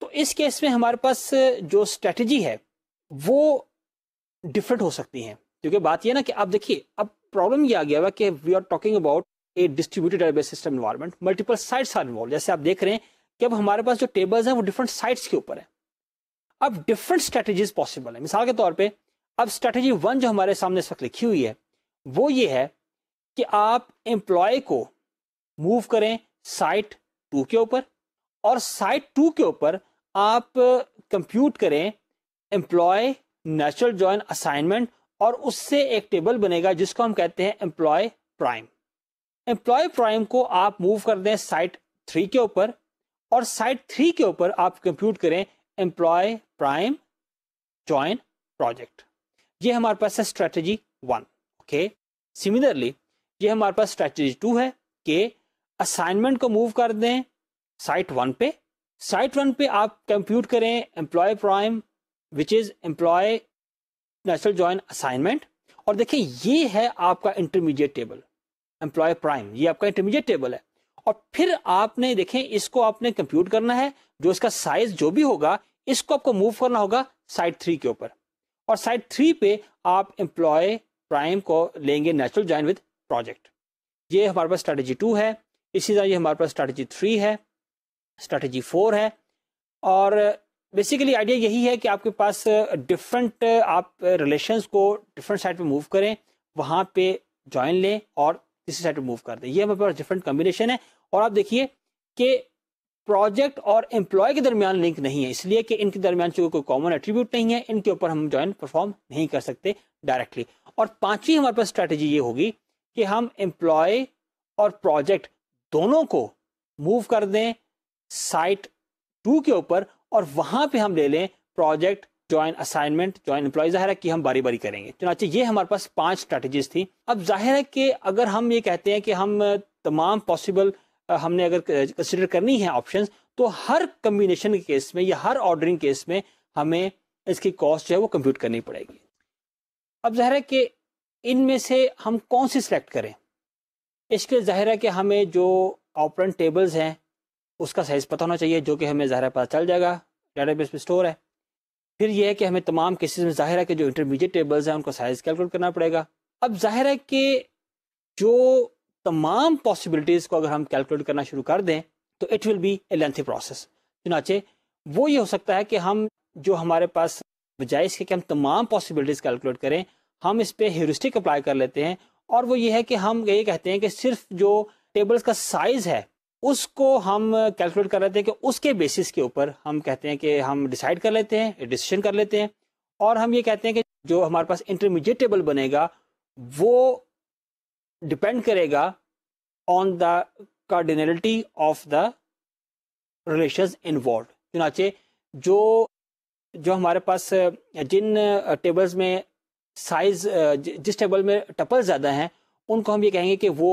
तो इस केस में हमारे पास जो स्ट्रेटजी है वो डिफरेंट हो सकती है क्योंकि बात यह ना कि आप देखिए अब प्रॉब्लम यह आ गया हुआ कि we are talking about a distributed database system environment multiple site are involve जैसे आप देख रहे हैं कि अब हमारे पास जो टेबल्स हैं वो डिफरेंट साइट्स के ऊपर है अब डिफरेंट स्ट्रेटेजीज पॉसिबल है मिसाल के तौर पर अब स्ट्रेटेजी वन जो हमारे सामने इस वक्त लिखी हुई है वो ये है कि आप एम्प्लॉय को मूव करें साइट टू के ऊपर और साइट टू के ऊपर आप कंप्यूट uh, करें एम्प्लॉय नेचुरल ज्वाइन असाइनमेंट और उससे एक टेबल बनेगा जिसको हम कहते हैं एम्प्लॉय प्राइम एम्प्लॉय प्राइम को आप मूव कर दें साइट थ्री के ऊपर और साइट थ्री के ऊपर आप कंप्यूट करें एम्प्लॉय प्राइम ज्वाइन प्रोजेक्ट ये हमारे पास है स्ट्रेटजी वन ओके सिमिलरली ये हमारे पास स्ट्रेटजी टू है कि असाइनमेंट को मूव कर दें साइट वन पे साइट वन पे आप कंप्यूट करें employ prime which is employ national join assignment और देखिए ये है आपका इंटरमीडिएट टेबल एम्प्लॉय प्राइम ये आपका इंटरमीडिएट टेबल है और फिर आपने देखें इसको आपने कंप्यूट करना है जो इसका साइज जो भी होगा इसको आपको मूव करना होगा साइट थ्री के ऊपर और साइट थ्री पे आप एम्प्लॉय प्राइम को लेंगे नेचुरल ज्वाइन विद प्रोजेक्ट ये हमारे पास स्ट्रेटेजी टू है इसी तरह ये हमारे पास स्ट्रेटेजी थ्री है स्ट्रेटजी फोर है और बेसिकली uh, आइडिया यही है कि आपके पास डिफरेंट uh, uh, आप रिलेशंस को डिफरेंट साइड पे मूव करें वहाँ पे ज्वाइन लें और तीसरी साइड पे मूव कर दें ये हमारे पास डिफरेंट कम्बिनेशन है और आप देखिए कि प्रोजेक्ट और एम्प्लॉय के दरमियान लिंक नहीं है इसलिए कि इनके दरमियान चूंकि कोई कॉमन एट्रीब्यूट नहीं है इनके ऊपर हम ज्वाइन परफॉर्म नहीं कर सकते डायरेक्टली और पांचवी हमारे पास स्ट्रैटेजी ये होगी कि हम एम्प्लॉय और प्रोजेक्ट दोनों को मूव कर दें साइट टू के ऊपर और वहां पे हम ले लें project join assignment join employ जाहिर है कि हम बारी बारी करेंगे चुनाचे ये हमारे पास पांच स्ट्रैटेजीज थी अब जाहिर है कि अगर हम ये कहते हैं कि हम तमाम पॉसिबल हमने अगर कंसिडर करनी है ऑप्शन तो हर कम्बिनेशन के केस में या हर ऑर्डरिंग केस में हमें इसकी कॉस्ट जो है वो कंप्यूट करनी पड़ेगी अब जाहिर है कि इनमें से हम कौन सी सेलेक्ट करें इसके जाहिर है कि हमें जो ऑपरेंट टेबल्स हैं उसका साइज़ पता होना चाहिए जो कि हमें ज़ाहिर पता चल जाएगा डेटाबेस में स्टोर है फिर यह है कि हमें तमाम केसेस में ज़ाहिर है कि जो इंटरमीडिएट टेबल्स हैं उनका साइज़ कैलकुलेट करना पड़ेगा अब ज़ाहिर है कि जो तमाम पॉसिबिलिटीज़ को अगर हम कैलकुलेट करना शुरू कर दें तो it will be a lengthy process चुनाचे वो ये हो सकता है कि हम जो हमारे पास बजाय इसके कि हम तमाम पॉसिबिलिटीज़ कैलकुलेट करें हम इस पर हेरिस्टिक अप्लाई कर लेते हैं और वो ये है कि हम ये कहते हैं कि सिर्फ जो टेबल्स का साइज़ है उसको हम कैलकुलेट कर लेते हैं कि उसके बेसिस के ऊपर हम कहते हैं कि हम डिसाइड कर लेते हैं डिसीजन कर लेते हैं और हम ये कहते हैं कि जो हमारे पास इंटरमीडिएट टेबल बनेगा वो डिपेंड करेगा on the cardinality of the relation involve चुनाचे जो जो हमारे पास जिन टेबल्स में साइज जिस टेबल में टपल ज़्यादा हैं उनको हम ये कहेंगे कि वो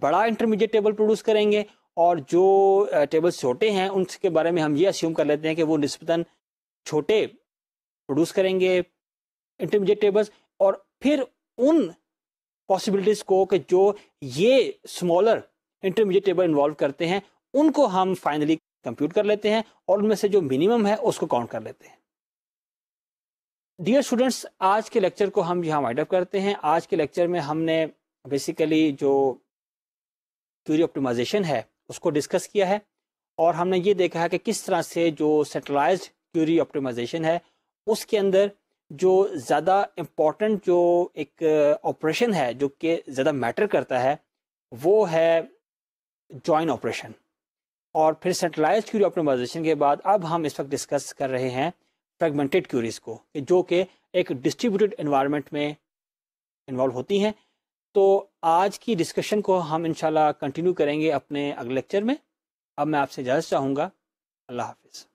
बड़ा इंटरमीडिएट टेबल प्रोड्यूस करेंगे और जो टेबल्स छोटे हैं उनके बारे में हम ये अस्यूम कर लेते हैं कि वो नस्बता छोटे प्रोड्यूस करेंगे इंटरमीडिएट टेबल्स और फिर उन पॉसिबिलिटीज़ को कि जो ये स्मॉलर इंटरमीडिएट टेबल इन्वॉल्व करते हैं उनको हम फाइनली कंप्यूट कर लेते हैं और उनमें से जो मिनिमम है उसको काउंट कर लेते हैं डियर स्टूडेंट्स आज के लेक्चर को हम यहाँ वाइडअप करते हैं आज के लेक्चर में हमने बेसिकली जो क्यूरी ऑप्टिमाइजेशन है उसको डिस्कस किया है और हमने ये देखा है कि किस तरह से जो सेंट्रलाइज क्यूरी ऑप्टिमाइजेशन है उसके अंदर जो ज़्यादा इम्पॉर्टेंट जो एक ऑपरेशन है जो कि ज़्यादा मैटर करता है वो है जॉइन ऑपरेशन और फिर सेंट्रलाइज क्यूरी ऑप्टिमाइजेशन के बाद अब हम इस वक्त डिस्कस कर रहे हैं फ्रेगमेंटेड क्यूरीज को जो कि एक डिस्ट्रीब्यूटेड इन्वायरमेंट में इन्वॉल्व होती हैं तो आज की डिस्कशन को हम इंशाल्लाह कंटिन्यू करेंगे अपने अगले लेक्चर में अब मैं आपसे इजाज़त चाहूँगा अल्लाह हाफिज़